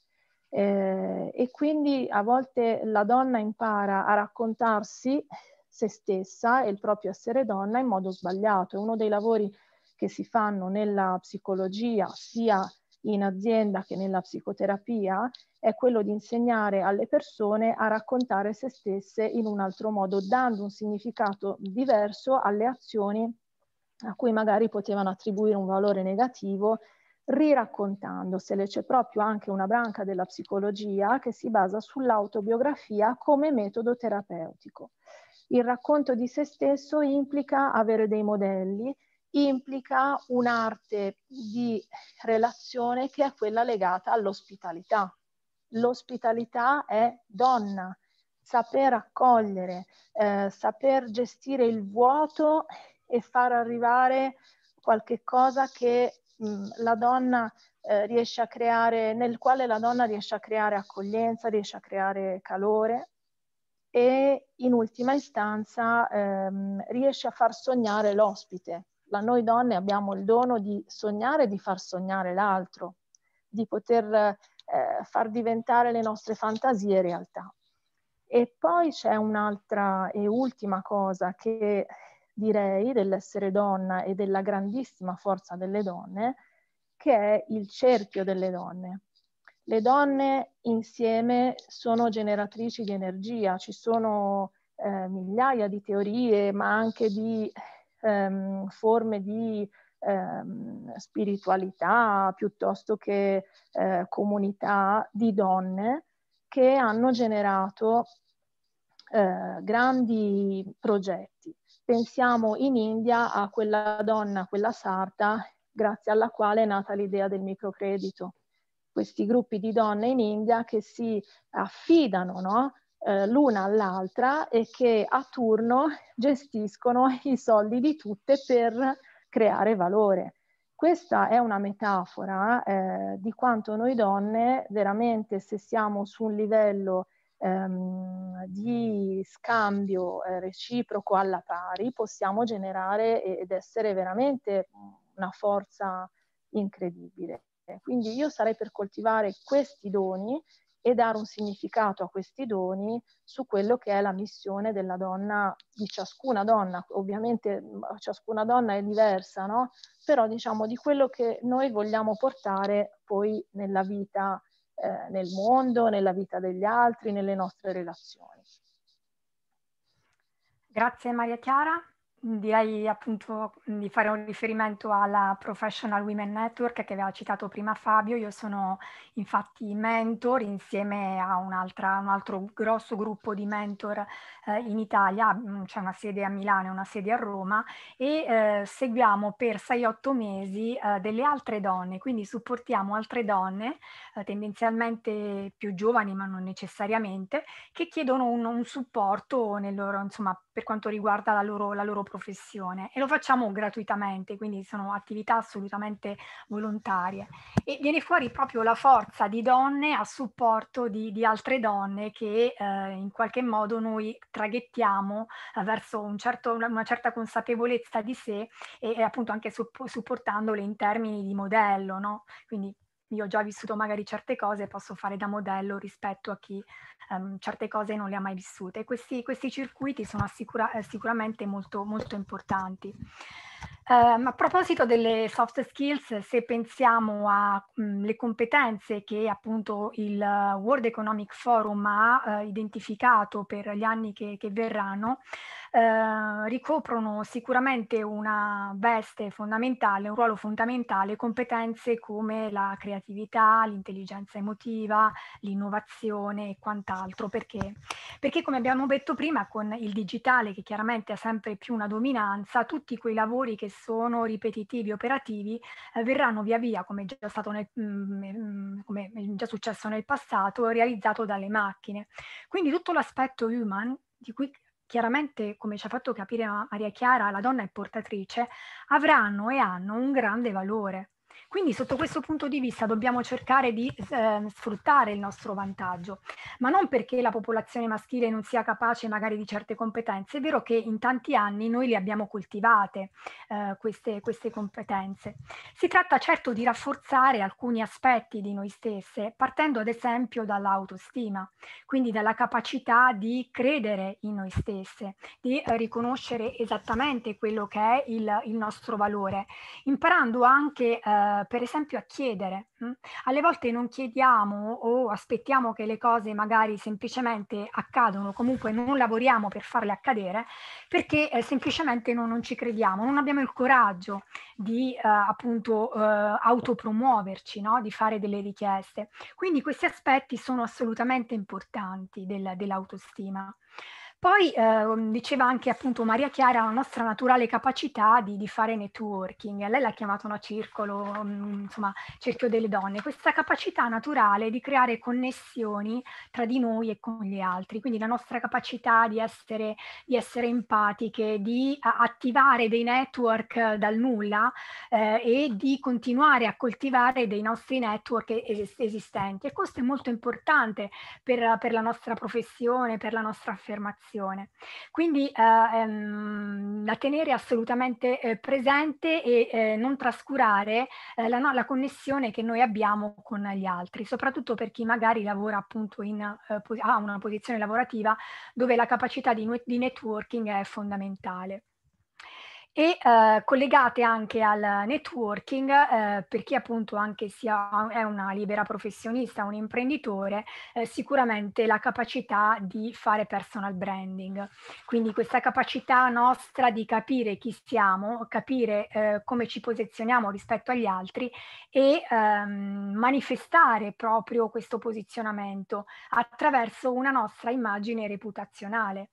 Eh, e quindi a volte la donna impara a raccontarsi se stessa e il proprio essere donna in modo sbagliato. È uno dei lavori che si fanno nella psicologia, sia in azienda che nella psicoterapia, è quello di insegnare alle persone a raccontare se stesse in un altro modo, dando un significato diverso alle azioni a cui magari potevano attribuire un valore negativo, riraccontandosele. C'è proprio anche una branca della psicologia che si basa sull'autobiografia come metodo terapeutico il racconto di se stesso implica avere dei modelli, implica un'arte di relazione che è quella legata all'ospitalità. L'ospitalità è donna, saper accogliere, eh, saper gestire il vuoto e far arrivare qualche cosa che mh, mm, la donna eh, riesce a creare, nel quale la donna riesce a creare accoglienza, riesce a creare calore, e in ultima istanza ehm, riesce a far sognare l'ospite. La noi donne abbiamo il dono di sognare, e di far sognare l'altro, di poter eh, far diventare le nostre fantasie realtà. E poi c'è un'altra e ultima cosa che direi dell'essere donna e della grandissima forza delle donne, che è il cerchio delle donne le donne insieme sono generatrici di energia, ci sono eh, migliaia di teorie, ma anche di ehm, forme di ehm, spiritualità piuttosto che eh, comunità di donne che hanno generato eh, grandi progetti. Pensiamo in India a quella donna, quella sarta, grazie alla quale è nata l'idea del microcredito questi gruppi di donne in India che si affidano no? eh, l'una all'altra e che a turno gestiscono i soldi di tutte per creare valore. Questa è una metafora eh, di quanto noi donne veramente se siamo su un livello ehm, di scambio eh, reciproco alla pari possiamo generare ed essere veramente una forza incredibile. Quindi io sarei per coltivare questi doni e dare un significato a questi doni su quello che è la missione della donna, di ciascuna donna, ovviamente mm, ciascuna donna è diversa, no? però diciamo di quello che noi vogliamo portare poi nella vita, eh, nel mondo, nella vita degli altri, nelle nostre relazioni. Grazie Maria Chiara direi appunto di fare un riferimento alla Professional Women Network che aveva citato prima Fabio, io sono infatti mentor insieme a un altro grosso gruppo di mentor eh, in Italia, mm, c'è una sede a Milano e una sede a Roma e eh, seguiamo per 6-8 mesi eh, delle altre donne, quindi supportiamo altre donne eh, tendenzialmente più giovani ma non necessariamente che chiedono un, un supporto nel loro insomma per quanto riguarda la loro, la loro professione e lo facciamo gratuitamente, quindi sono attività assolutamente volontarie e viene fuori proprio la forza di donne a supporto di, di altre donne che eh, in qualche modo noi traghettiamo eh, verso un certo, una certa consapevolezza di sé e, e appunto anche su, supportandole in termini di modello, no? Quindi io ho già vissuto magari certe cose e posso fare da modello rispetto a chi um, certe cose non le ha mai vissute. Questi, questi circuiti sono assicura- eh, sicuramente molto, molto importanti. Um, a proposito delle soft skills, se pensiamo alle mm, competenze che appunto il eh, World Economic Forum ha uh, identificato per gli anni che, che verranno, uh, ricoprono sicuramente una veste fondamentale, un ruolo fondamentale, competenze come la creatività, l'intelligenza emotiva, l'innovazione e quant'altro. Perché? Perché come abbiamo detto prima, con il digitale che chiaramente ha sempre più una dominanza, tutti quei lavori che sono ripetitivi, operativi, eh, verranno via via, come già, stato nel, mh, mm, mm, mm, come già successo nel passato, realizzato dalle macchine. Quindi tutto l'aspetto human, di cui chiaramente, come ci ha fatto capire Maria Chiara, la donna è portatrice, avranno e hanno un grande valore. Quindi sotto questo punto di vista dobbiamo cercare di eh, sfruttare il nostro vantaggio, ma non perché la popolazione maschile non sia capace magari di certe competenze, è vero che in tanti anni noi le abbiamo coltivate eh, queste, queste competenze. Si tratta certo di rafforzare alcuni aspetti di noi stesse, partendo ad esempio dall'autostima, quindi dalla capacità di credere in noi stesse, di eh, riconoscere esattamente quello che è il, il nostro valore, imparando anche eh, eh, per esempio a chiedere. Mh? Mm? Alle volte non chiediamo o aspettiamo che le cose magari semplicemente accadano, comunque non lavoriamo per farle accadere, perché eh, semplicemente non, non, ci crediamo, non abbiamo il coraggio di eh, appunto eh, autopromuoverci, no? di fare delle richieste. Quindi questi aspetti sono assolutamente importanti del, dell'autostima. Poi eh, diceva anche appunto Maria Chiara la nostra naturale capacità di, di fare networking, lei l'ha chiamata una circolo, mm, insomma cerchio delle donne, questa capacità naturale di creare connessioni tra di noi e con gli altri, quindi la nostra capacità di essere, di essere empatiche, di attivare dei network dal nulla eh, e di continuare a coltivare dei nostri network es- esistenti e questo è molto importante per, per la nostra professione, per la nostra affermazione formazione. Quindi eh, da ehm, tenere assolutamente eh, presente e eh, non trascurare eh, la, no, la, connessione che noi abbiamo con gli altri, soprattutto per chi magari lavora appunto in, eh, ha una posizione lavorativa dove la capacità di, di networking è fondamentale e eh, collegate anche al networking eh, per chi appunto anche sia è una libera professionista, un imprenditore, eh, sicuramente la capacità di fare personal branding. Quindi questa capacità nostra di capire chi siamo, capire eh, come ci posizioniamo rispetto agli altri e ehm, manifestare proprio questo posizionamento attraverso una nostra immagine reputazionale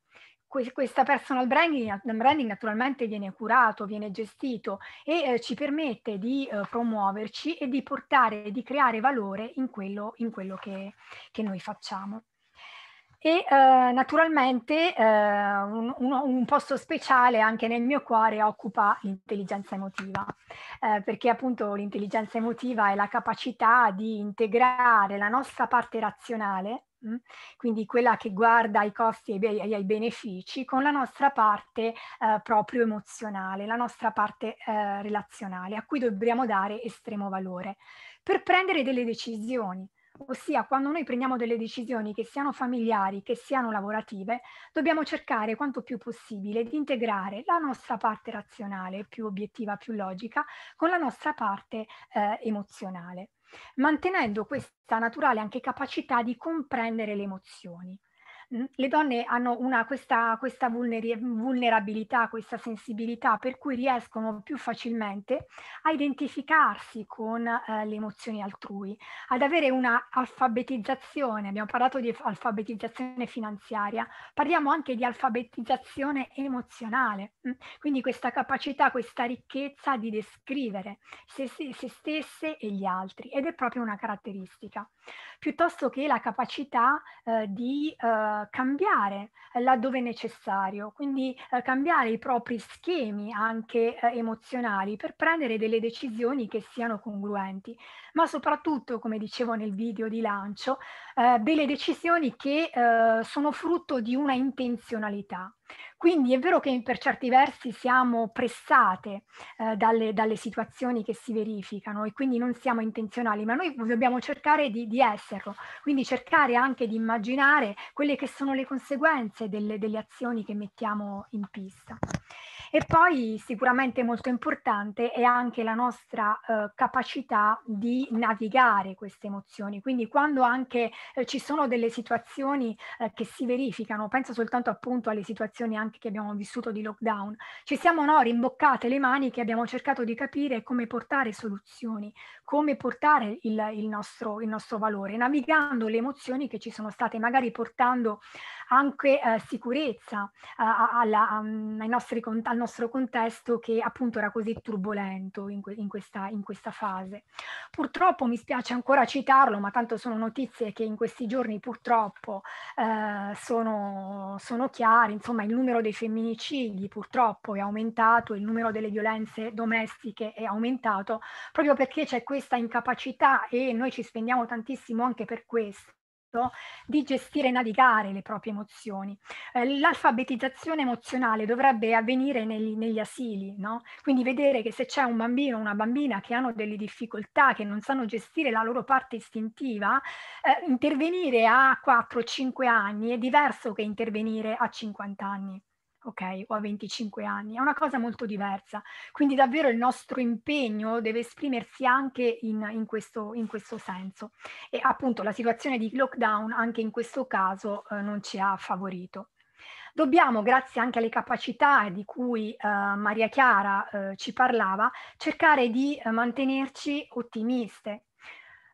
que- questa personal branding, eh, branding, naturalmente viene curato, viene gestito e eh, ci permette di eh, promuoverci e di portare, di creare valore in quello, in quello che, che noi facciamo. E eh, naturalmente eh, un, un, un, posto speciale anche nel mio cuore occupa l'intelligenza emotiva, eh, perché appunto l'intelligenza emotiva è la capacità di integrare la nostra parte razionale Mm? quindi quella che guarda ai costi e ai, benefici, con la nostra parte eh, proprio emozionale, la nostra parte eh, relazionale, a cui dobbiamo dare estremo valore, per prendere delle decisioni. Ossia, quando noi prendiamo delle decisioni che siano familiari, che siano lavorative, dobbiamo cercare quanto più possibile di integrare la nostra parte razionale, più obiettiva, più logica, con la nostra parte eh, emozionale mantenendo questa naturale anche capacità di comprendere le emozioni. Mhmm, le donne hanno una, questa, questa vulnerabilità, questa sensibilità, per cui riescono più facilmente a identificarsi con eh, le emozioni altrui, ad avere una alfabetizzazione, abbiamo parlato di alfabetizzazione finanziaria, parliamo anche di alfabetizzazione emozionale, quindi questa capacità, questa ricchezza di descrivere se, se stesse e gli altri ed è proprio una caratteristica piuttosto che la capacità eh, di eh, cambiare laddove necessario, quindi eh, cambiare i propri schemi anche eh, emozionali per prendere delle decisioni che siano congruenti, ma soprattutto, come dicevo nel video di lancio, eh, delle decisioni che eh, sono frutto di una intenzionalità. Quindi è vero che per certi versi siamo pressate eh, dalle, dalle, situazioni che si verificano e quindi non siamo intenzionali, ma noi dobbiamo cercare di, di esserlo, quindi cercare anche di immaginare quelle che sono le conseguenze delle, delle azioni che mettiamo in pista. E poi sicuramente molto importante è anche la nostra eh, capacità di navigare queste emozioni, quindi quando anche eh, ci sono delle situazioni eh, che si verificano, penso soltanto appunto alle situazioni anche che abbiamo vissuto di lockdown, ci siamo no, rimboccate le maniche, abbiamo cercato di capire come portare soluzioni, come portare il, il, nostro, il nostro valore, navigando le emozioni che ci sono state, magari portando anche eh, sicurezza eh, alla, alla, mm, ai nostri, al nostro nostro contesto che appunto era così turbolento in, que- in, questa, in questa fase. Purtroppo mi spiace ancora citarlo, ma tanto sono notizie che in questi giorni purtroppo eh, sono, sono chiare, insomma il numero dei femminicidi purtroppo è aumentato, il numero delle violenze domestiche è aumentato, proprio perché c'è questa incapacità e noi ci spendiamo tantissimo anche per questo permesso di gestire e navigare le proprie emozioni. Eh, l'alfabetizzazione emozionale dovrebbe avvenire negli, negli asili, no? quindi vedere che se c'è un bambino o una bambina che hanno delle difficoltà, che non sanno gestire la loro parte istintiva, eh, intervenire a 4-5 anni è diverso che intervenire a 50 anni ok, o a 25 anni, è una cosa molto diversa. Quindi davvero il nostro impegno deve esprimersi anche in, in, questo, in questo, senso. E appunto la situazione di lockdown anche in questo caso eh, non ci ha favorito. Dobbiamo, grazie anche alle capacità di cui eh, Maria Chiara eh, ci parlava, cercare di eh, mantenerci ottimiste,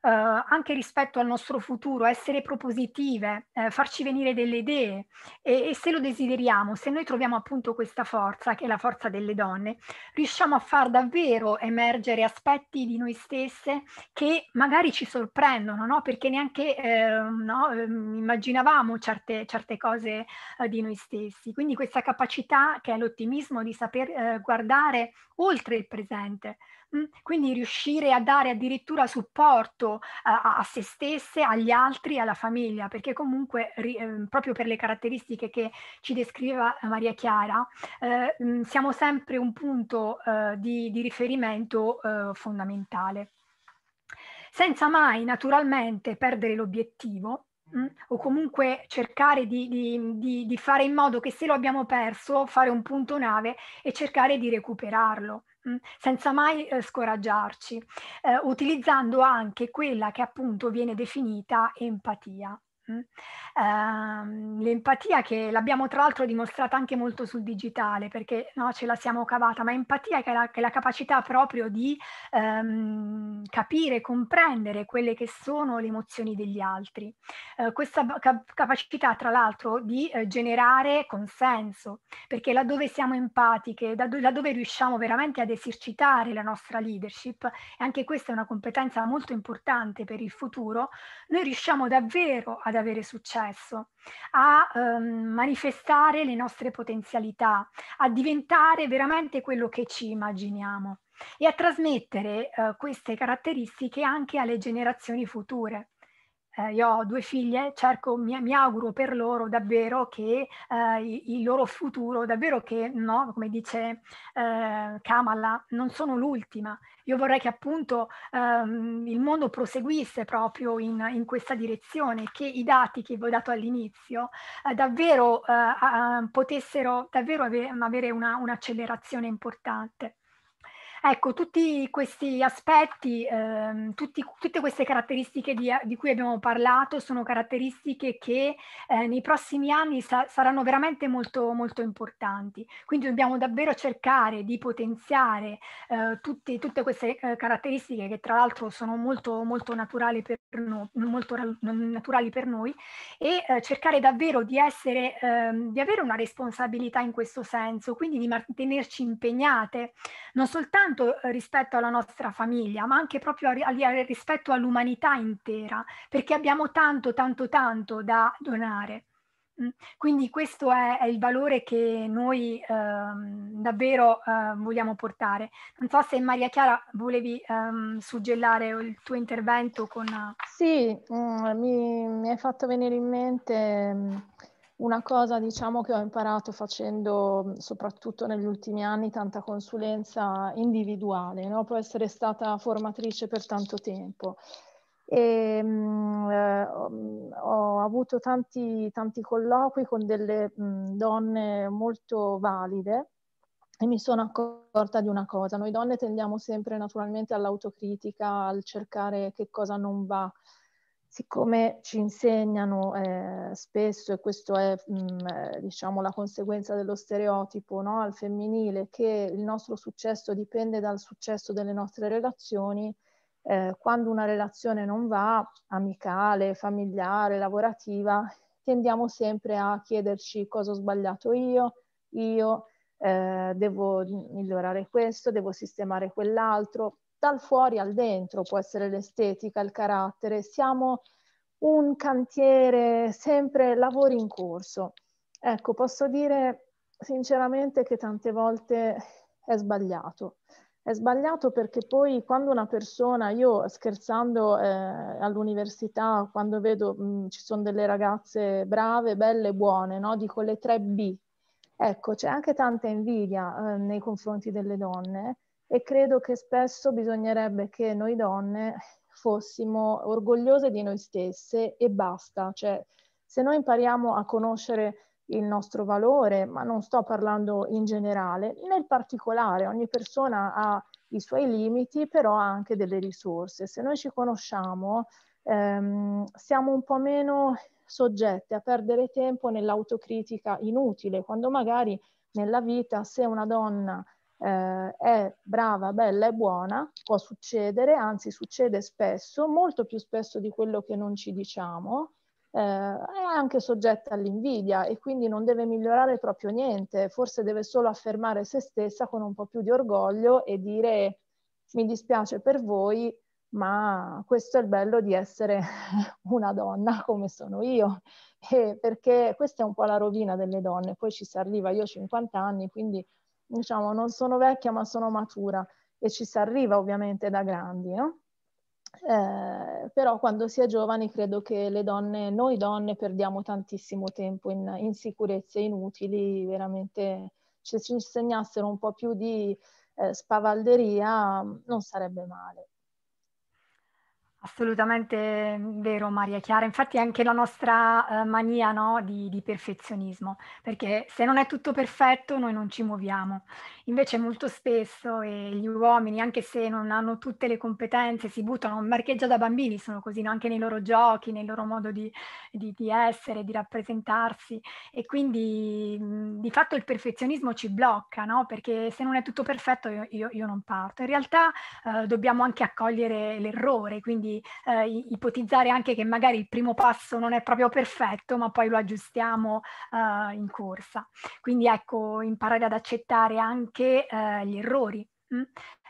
eh, anche rispetto al nostro futuro, essere propositive, eh, farci venire delle idee e, e se lo desideriamo, se noi troviamo appunto questa forza, che è la forza delle donne, riusciamo a far davvero emergere aspetti di noi stesse che magari ci sorprendono, no? perché neanche eh, no, ehm, immaginavamo certe, certe cose eh, di noi stessi. Quindi questa capacità che è l'ottimismo di saper eh, guardare oltre il presente, mm? quindi riuscire a dare addirittura supporto eh, a, a, se stesse, agli altri alla famiglia, perché comunque ri, eh, proprio per le caratteristiche che ci descriveva eh, Maria Chiara, eh, mm, siamo sempre un punto eh, di, di, riferimento eh, fondamentale. Senza mai naturalmente perdere l'obiettivo, mm, o comunque cercare di, di, di, di, fare in modo che se lo abbiamo perso, fare un punto nave e cercare di recuperarlo. Mhmm, senza mai eh, scoraggiarci, eh, utilizzando anche quella che appunto viene definita empatia. Uh, l'empatia che l'abbiamo tra l'altro dimostrata anche molto sul digitale perché no, ce la siamo cavata, ma empatia che è la, che è la capacità proprio di um, capire, comprendere quelle che sono le emozioni degli altri. Uh, questa cap- capacità tra l'altro di uh, generare consenso, perché laddove siamo empatiche, da do- laddove riusciamo veramente ad esercitare la nostra leadership, e anche questa è una competenza molto importante per il futuro, noi riusciamo davvero a ad avere successo, a ehm, manifestare le nostre potenzialità, a diventare veramente quello che ci immaginiamo e a trasmettere eh, queste caratteristiche anche alle generazioni future eh, io ho due figlie, cerco, mi, mi auguro per loro davvero che eh, il loro futuro, davvero che, no, come dice eh, Kamala, non sono l'ultima. Io vorrei che appunto ehm, il mondo proseguisse proprio in, in, questa direzione, che i dati che vi ho dato all'inizio eh, davvero eh, potessero davvero avere una, un'accelerazione importante. Ecco, tutti questi aspetti, ehm, tutti, tutte queste caratteristiche di, di, cui abbiamo parlato sono caratteristiche che eh, nei prossimi anni sa- saranno veramente molto, molto importanti. Quindi dobbiamo davvero cercare di potenziare eh, tutti, tutte queste eh, caratteristiche che tra l'altro sono molto, molto, naturali, per no- molto ra- naturali per noi e eh, cercare davvero di, essere, ehm, di avere una responsabilità in questo senso, quindi di mantenerci impegnate, non soltanto soltanto eh, rispetto alla nostra famiglia, ma anche proprio rispetto all'umanità intera, perché abbiamo tanto, tanto, tanto da donare. Mm. Quindi questo è, è il valore che noi ehm, davvero eh, vogliamo portare. Non so se Maria Chiara volevi ehm, suggellare il tuo intervento con... Sì, mm, mi, mi hai fatto venire in mente mm, una cosa diciamo, che ho imparato facendo mm, soprattutto negli ultimi anni tanta consulenza individuale, no? può essere stata formatrice per tanto tempo. E, mh, mm, eh, mm, ho avuto tanti, tanti, colloqui con delle mh, donne molto valide e mi sono accorta di una cosa, noi donne tendiamo sempre naturalmente all'autocritica, al cercare che cosa non va siccome ci insegnano eh, spesso, e questa è mh, mm, eh, diciamo la conseguenza dello stereotipo no? al femminile, che il nostro successo dipende dal successo delle nostre relazioni, eh, quando una relazione non va, amicale, familiare, lavorativa, tendiamo sempre a chiederci cosa ho sbagliato io, io eh, devo migliorare questo, devo sistemare quell'altro, dal fuori al dentro, può essere l'estetica, il carattere, siamo un cantiere, sempre lavori in corso. Ecco, posso dire sinceramente che tante volte è sbagliato. È sbagliato perché poi quando una persona, io scherzando eh, all'università, quando vedo mh, mm, ci sono delle ragazze brave, belle, buone, no? dico le tre b Ecco, c'è anche tanta invidia eh, nei confronti delle donne e credo che spesso bisognerebbe che noi donne fossimo orgogliose di noi stesse e basta, cioè se noi impariamo a conoscere il nostro valore, ma non sto parlando in generale, nel particolare ogni persona ha i suoi limiti, però ha anche delle risorse. Se noi ci conosciamo, ehm, siamo un po' meno soggette a perdere tempo nell'autocritica inutile, quando magari nella vita se una donna eh, è brava, bella e buona, può succedere, anzi succede spesso, molto più spesso di quello che non ci diciamo, eh, è anche soggetta all'invidia e quindi non deve migliorare proprio niente, forse deve solo affermare se stessa con un po' più di orgoglio e dire mi dispiace per voi, ma questo è il bello di essere una donna come sono io, e perché questa è un po' la rovina delle donne, poi ci si arriva, io ho 50 anni, quindi diciamo, non sono vecchia ma sono matura e ci si arriva ovviamente da grandi, no? Eh, però quando si è giovani credo che le donne, noi donne perdiamo tantissimo tempo in, in sicurezze inutili, veramente se ci insegnassero un po' più di eh, spavalderia non sarebbe male. Assolutamente mhmm, vero Maria Chiara, infatti è anche la nostra eh, mania no, di, di, perfezionismo, perché se non è tutto perfetto noi non ci muoviamo. Invece molto spesso eh, gli uomini, anche se non hanno tutte le competenze, si buttano, perché già da bambini sono così, no? anche nei loro giochi, nel loro modo di, di, di essere, di rappresentarsi e quindi mh, mhmm, di fatto il perfezionismo ci blocca, no? perché se non è tutto perfetto io, io, io non parto. In realtà eh, dobbiamo anche accogliere l'errore, quindi di eh, ipotizzare anche che magari il primo passo non è proprio perfetto, ma poi lo aggiustiamo eh, in corsa. Quindi ecco, imparare ad accettare anche eh, gli errori. Mh? Mm?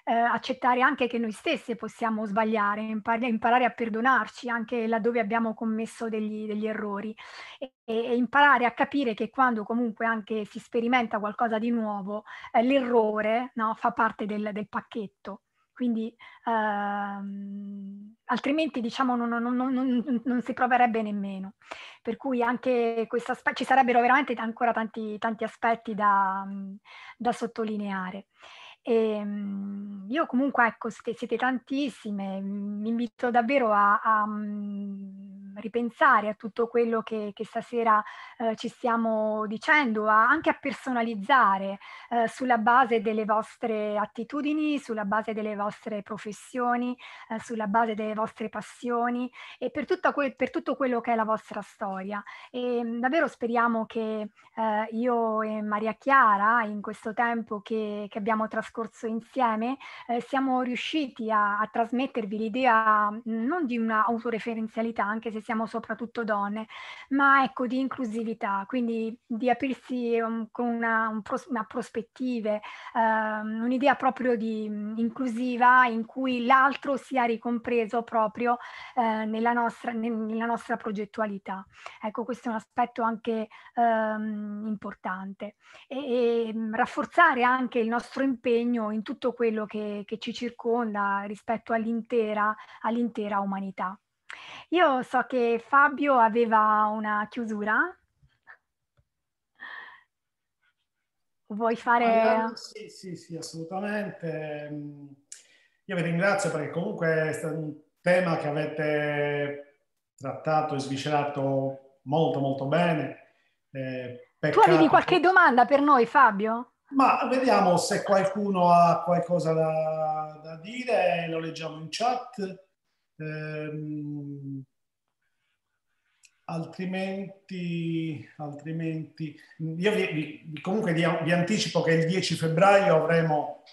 Eh, accettare anche che noi stessi possiamo sbagliare, impar imparare a perdonarci anche laddove abbiamo commesso degli, degli errori e, e, imparare a capire che quando comunque anche si sperimenta qualcosa di nuovo, eh, l'errore no, fa parte del, del pacchetto. Quindi ehm, altrimenti diciamo non, non, non, non, si proverebbe nemmeno. Per cui anche questo aspetto, ci sarebbero veramente ancora tanti, tanti aspetti da, da sottolineare. E, ehm, io comunque, ecco, siete, siete tantissime, mi invito davvero a, a ripensare a tutto quello che, che stasera eh, ci stiamo dicendo, a, anche a personalizzare eh, sulla base delle vostre attitudini, sulla base delle vostre professioni, eh, sulla base delle vostre passioni e per, que- per, tutto quello che è la vostra storia. E ehm, davvero speriamo che eh, io e Maria Chiara in questo tempo che, che abbiamo trascorso scorso insieme, eh, siamo riusciti a, a trasmettervi l'idea mm, non di una autoreferenzialità, anche se siamo soprattutto donne, ma ecco di inclusività, quindi di aprirsi um, con una, un pros- una prospettive, um, un'idea proprio di, um, inclusiva in cui l'altro sia ricompreso proprio eh, nella, nostra, nella nostra progettualità. Ecco, questo è un aspetto anche ehm, importante. E, e mm, rafforzare anche il nostro impegno impegno in tutto quello che, che ci circonda rispetto all'intera, all'intera umanità. Io so che Fabio aveva una chiusura. Vuoi fare... Ah, sì, sì, sì, assolutamente. Mm, io vi ringrazio perché comunque è stato un tema che avete trattato e sviscerato molto molto bene. Eh, tu avevi qualche domanda per noi Fabio? Ma vediamo se qualcuno ha qualcosa da, da dire, lo leggiamo in chat. Ehm, altrimenti, altrimenti, io vi, vi, comunque vi, vi anticipo che il 10 febbraio avremo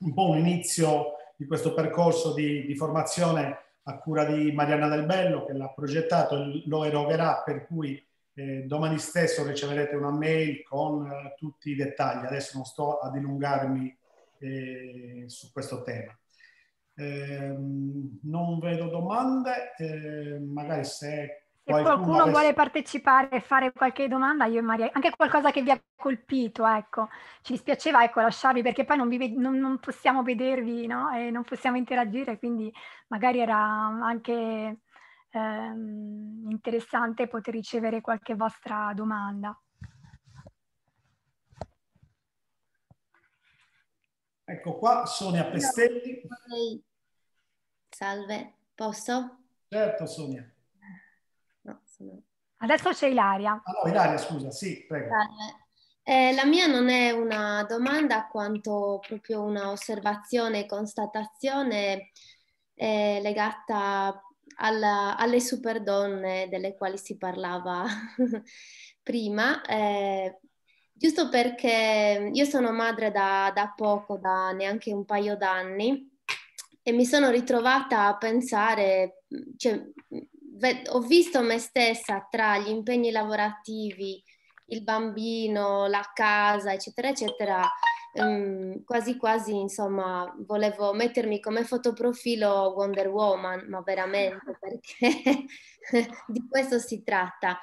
un po' un inizio di questo percorso di, di, formazione a cura di Mariana Del Bello che l'ha progettato e lo erogherà, per cui eh, domani stesso riceverete una mail con eh, tutti i dettagli, adesso non sto a dilungarmi eh, su questo tema. Ehm, non vedo domande, eh, magari se se qualcuno avesse... vuole partecipare e fare qualche domanda, io e Maria, anche qualcosa che vi ha colpito, ecco, ci dispiaceva ecco, lasciarvi perché poi non, vi, non, non possiamo vedervi no? e non possiamo interagire, quindi magari era anche ehm, interessante poter ricevere qualche vostra domanda. Ecco qua, Sonia Pestelli. Salve, posso? Certo, Sonia. Ah, Adesso c'è Ilaria. Ah, Ilaria, scusa, sì, prego. Eh, la mia non è una domanda quanto proprio una osservazione e constatazione eh, legata alla, alle donne delle quali si parlava prima, eh, giusto perché io sono madre da, da poco, da neanche un paio d'anni, e mi sono ritrovata a pensare, cioè, ho visto me stessa tra gli impegni lavorativi, il bambino, la casa, eccetera, eccetera, um, quasi quasi, insomma, volevo mettermi come fotoprofilo Wonder Woman, ma veramente perché di questo si tratta.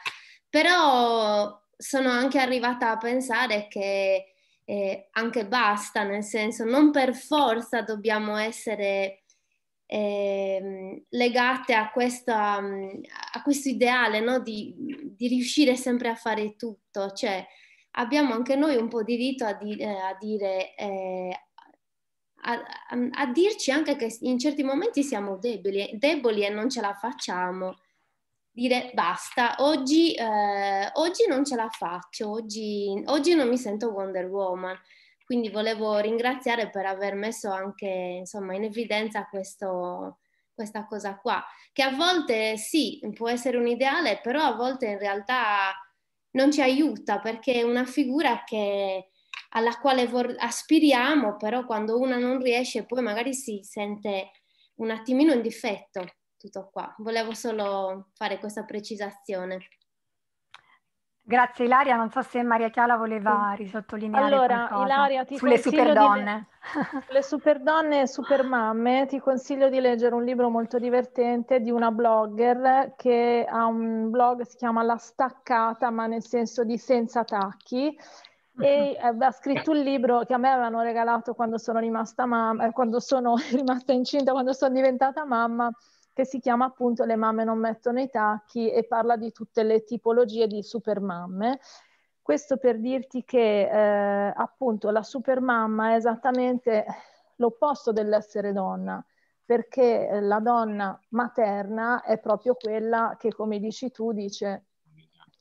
Però sono anche arrivata a pensare che eh, anche basta, nel senso non per forza dobbiamo essere eh, legate a, questa, a questo ideale no? di, di riuscire sempre a fare tutto, cioè abbiamo anche noi un po' diritto a, di, eh, a dire... Eh, a, a, a, dirci anche che in certi momenti siamo deboli, deboli e non ce la facciamo. Dire basta, oggi, eh, oggi non ce la faccio, oggi, oggi, non mi sento Wonder Woman. Quindi volevo ringraziare per aver messo anche insomma, in evidenza questo, questa cosa qua, che a volte sì, può essere un ideale, però a volte in realtà non ci aiuta perché è una figura che, alla quale vor- aspiriamo, però quando una non riesce poi magari si sente un attimino in difetto. Tutto qua, volevo solo fare questa precisazione. Grazie Ilaria, non so se Maria Chiala voleva sì. risottolineare allora, qualcosa Ilaria, ti sulle superdonne. Di, le superdonne e supermamme, ti consiglio di leggere un libro molto divertente di una blogger che ha un blog, si chiama La Staccata, ma nel senso di senza tacchi, e ha scritto un libro che a me avevano regalato quando sono rimasta mamma, eh, quando sono rimasta incinta, quando sono diventata mamma, che si chiama appunto Le mamme non mettono i tacchi e parla di tutte le tipologie di supermamme. Questo per dirti che eh, appunto la supermamma è esattamente l'opposto dell'essere donna, perché la donna materna è proprio quella che, come dici tu, dice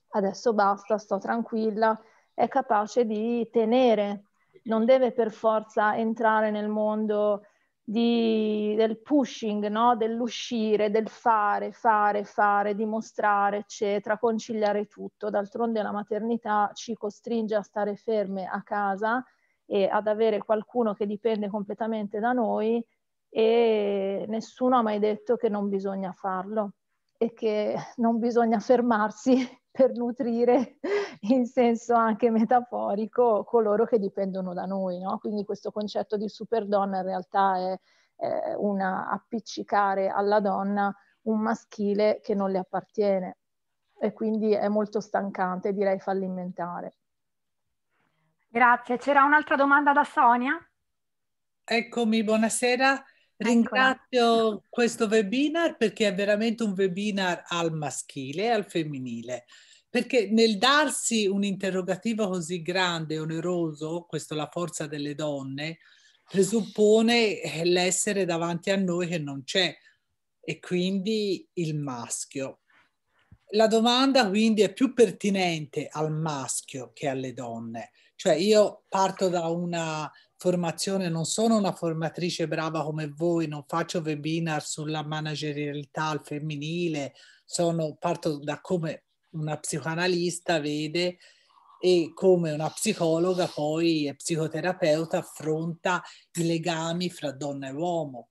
adesso basta, sto tranquilla, è capace di tenere, non deve per forza entrare nel mondo di, del pushing, no? dell'uscire, del fare, fare, fare, dimostrare, eccetera, conciliare tutto. D'altronde la maternità ci costringe a stare ferme a casa e ad avere qualcuno che dipende completamente da noi e nessuno ha mai detto che non bisogna farlo e che non bisogna fermarsi per nutrire in senso anche metaforico coloro che dipendono da noi. No? Quindi questo concetto di superdonna in realtà è, è una appiccicare alla donna un maschile che non le appartiene e quindi è molto stancante, direi fallimentare. Grazie. C'era un'altra domanda da Sonia? Eccomi, buonasera. Ringrazio Eccola. questo webinar perché è veramente un webinar al maschile e al femminile, perché nel darsi un interrogativo così grande e oneroso, questa è la forza delle donne, presuppone eh, l'essere davanti a noi che non c'è e quindi il maschio. La domanda quindi è più pertinente al maschio che alle donne, cioè io parto da una formazione, non sono una formatrice brava come voi, non faccio webinar sulla managerialità al femminile, sono, parto da come una psicoanalista vede e come una psicologa poi e psicoterapeuta affronta i legami fra donna e uomo.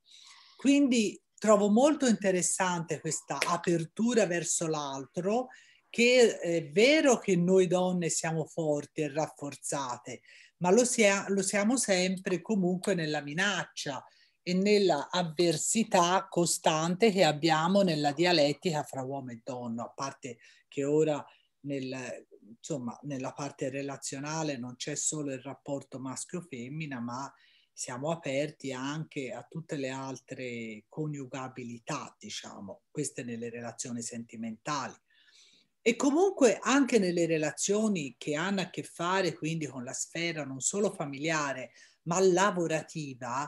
Quindi trovo molto interessante questa apertura verso l'altro che eh, è vero che noi donne siamo forti e rafforzate, ma lo, sia, lo siamo sempre comunque nella minaccia e nella avversità costante che abbiamo nella dialettica fra uomo e donna, a parte che ora nel, insomma, nella parte relazionale non c'è solo il rapporto maschio-femmina, ma siamo aperti anche a tutte le altre coniugabilità, diciamo, queste nelle relazioni sentimentali. E comunque anche nelle relazioni che hanno a che fare quindi con la sfera non solo familiare ma lavorativa,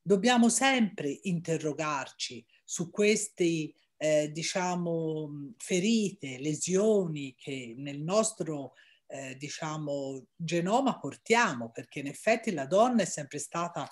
dobbiamo sempre interrogarci su queste, eh, diciamo, ferite, lesioni che nel nostro, eh, diciamo, genoma portiamo, perché in effetti la donna è sempre stata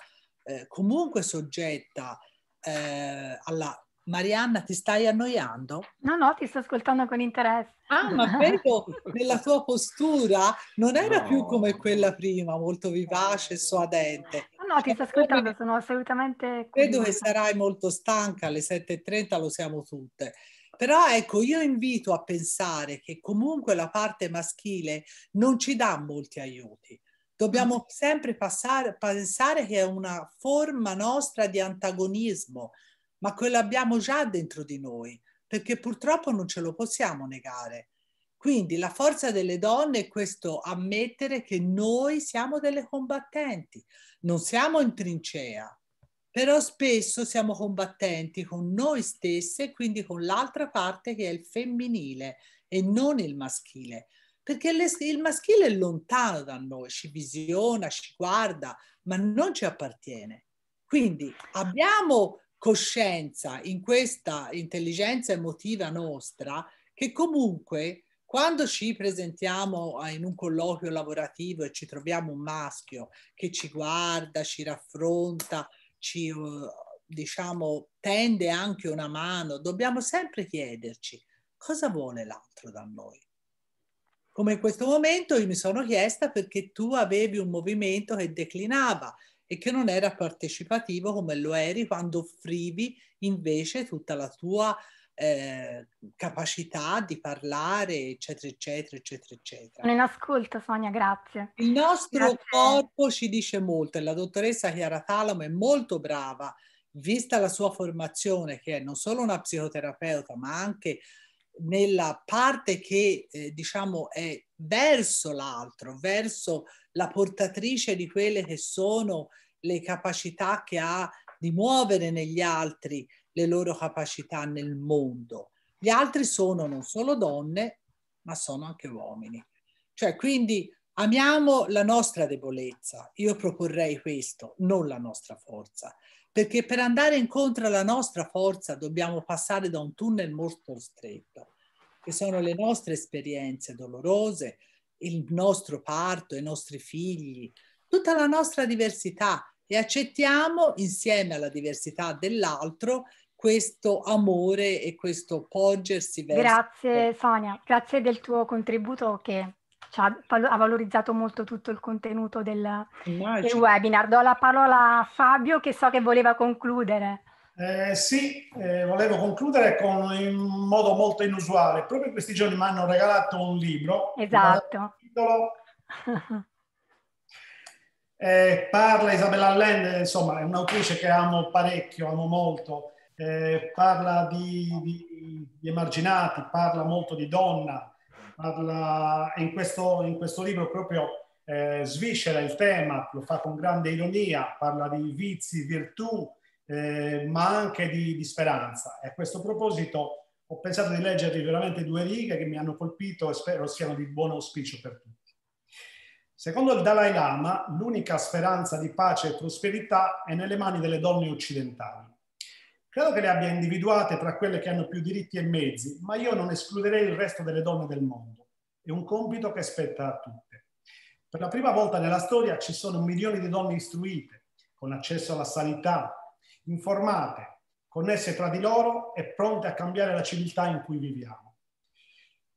eh, comunque soggetta eh, alla Marianna, ti stai annoiando? No, no, ti sto ascoltando con interesse. Ah, ma vedo nella tua postura non era no. più come quella prima, molto vivace e suadente. No, no, ti sto eh, ascoltando, come... sono assolutamente... Credo che sarai molto stanca, alle 7.30 lo siamo tutte. Però ecco, io invito a pensare che comunque la parte maschile non ci dà molti aiuti. Dobbiamo mm. sempre passare, pensare che è una forma nostra di antagonismo, ma quello abbiamo già dentro di noi, perché purtroppo non ce lo possiamo negare. Quindi la forza delle donne è questo ammettere che noi siamo delle combattenti, non siamo in trincea, però spesso siamo combattenti con noi stesse, quindi con l'altra parte che è il femminile e non il maschile, perché le, il maschile è lontano da noi, ci visiona, ci guarda, ma non ci appartiene. Quindi abbiamo coscienza, in questa intelligenza emotiva nostra, che comunque quando ci presentiamo eh, in un colloquio lavorativo e ci troviamo un maschio che ci guarda, ci raffronta, ci eh, diciamo tende anche una mano, dobbiamo sempre chiederci cosa vuole l'altro da noi. Come in questo momento io mi sono chiesta perché tu avevi un movimento che declinava e che non era partecipativo come lo eri quando offrivi invece tutta la tua eh, capacità di parlare, eccetera, eccetera, eccetera, eccetera. Non in ascolto, Sonia, grazie. Il nostro grazie. corpo ci dice molto e la dottoressa Chiara Talamo è molto brava, vista la sua formazione, che è non solo una psicoterapeuta, ma anche nella parte che eh, diciamo è verso l'altro, verso la portatrice di quelle che sono le capacità che ha di muovere negli altri le loro capacità nel mondo. Gli altri sono non solo donne, ma sono anche uomini. Cioè, quindi amiamo la nostra debolezza. Io proporrei questo, non la nostra forza, perché per andare incontro alla nostra forza dobbiamo passare da un tunnel molto stretto che sono le nostre esperienze dolorose, il nostro parto, i nostri figli, tutta la nostra diversità e accettiamo insieme alla diversità dell'altro questo amore e questo poggersi verso... Grazie Sonia, grazie del tuo contributo che ci ha valorizzato molto tutto il contenuto del, del webinar. Do la parola a Fabio che so che voleva concludere. Eh, sì, eh, volevo concludere con, in modo molto inusuale. Proprio in questi giorni mi hanno regalato un libro. Esatto. Il Titolo, eh, parla Isabella Allende, insomma è un'autrice che amo parecchio, amo molto. Eh, parla di, di, di, emarginati, parla molto di donna, parla in questo, in questo libro proprio eh, sviscera il tema, lo fa con grande ironia, parla di vizi, virtù, eh, ma anche di, di, speranza. E a questo proposito ho pensato di leggervi veramente due righe che mi hanno colpito e spero siano di buon auspicio per tutti. Secondo il Dalai Lama, l'unica speranza di pace e prosperità è nelle mani delle donne occidentali. Credo che le abbia individuate tra quelle che hanno più diritti e mezzi, ma io non escluderei il resto delle donne del mondo. È un compito che spetta a tutte. Per la prima volta nella storia ci sono milioni di donne istruite, con accesso alla sanità, informate, connesse tra di loro e pronte a cambiare la civiltà in cui viviamo.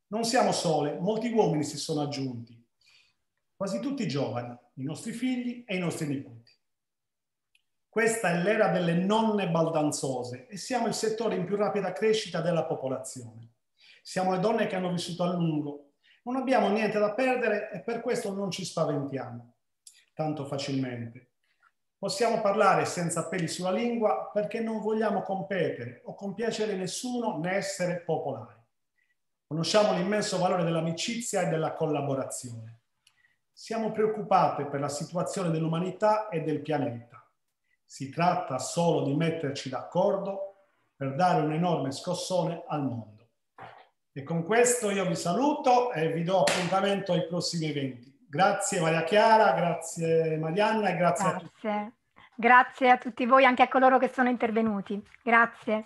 Non siamo sole, molti uomini si sono aggiunti, quasi tutti giovani, i nostri figli e i nostri nipoti. Questa è l'era delle nonne baldanzose e siamo il settore in più rapida crescita della popolazione. Siamo le donne che hanno vissuto a lungo, non abbiamo niente da perdere e per questo non ci spaventiamo tanto facilmente. Possiamo parlare senza peli sulla lingua perché non vogliamo competere o compiacere nessuno né essere popolari. Conosciamo l'immenso valore dell'amicizia e della collaborazione. Siamo preoccupate per la situazione dell'umanità e del pianeta. Si tratta solo di metterci d'accordo per dare un enorme scossone al mondo. E con questo io vi saluto e vi do appuntamento ai prossimi eventi. Grazie Maria Chiara, grazie Marianna e grazie, grazie. a tutti. Grazie a tutti voi, anche a coloro che sono intervenuti. Grazie.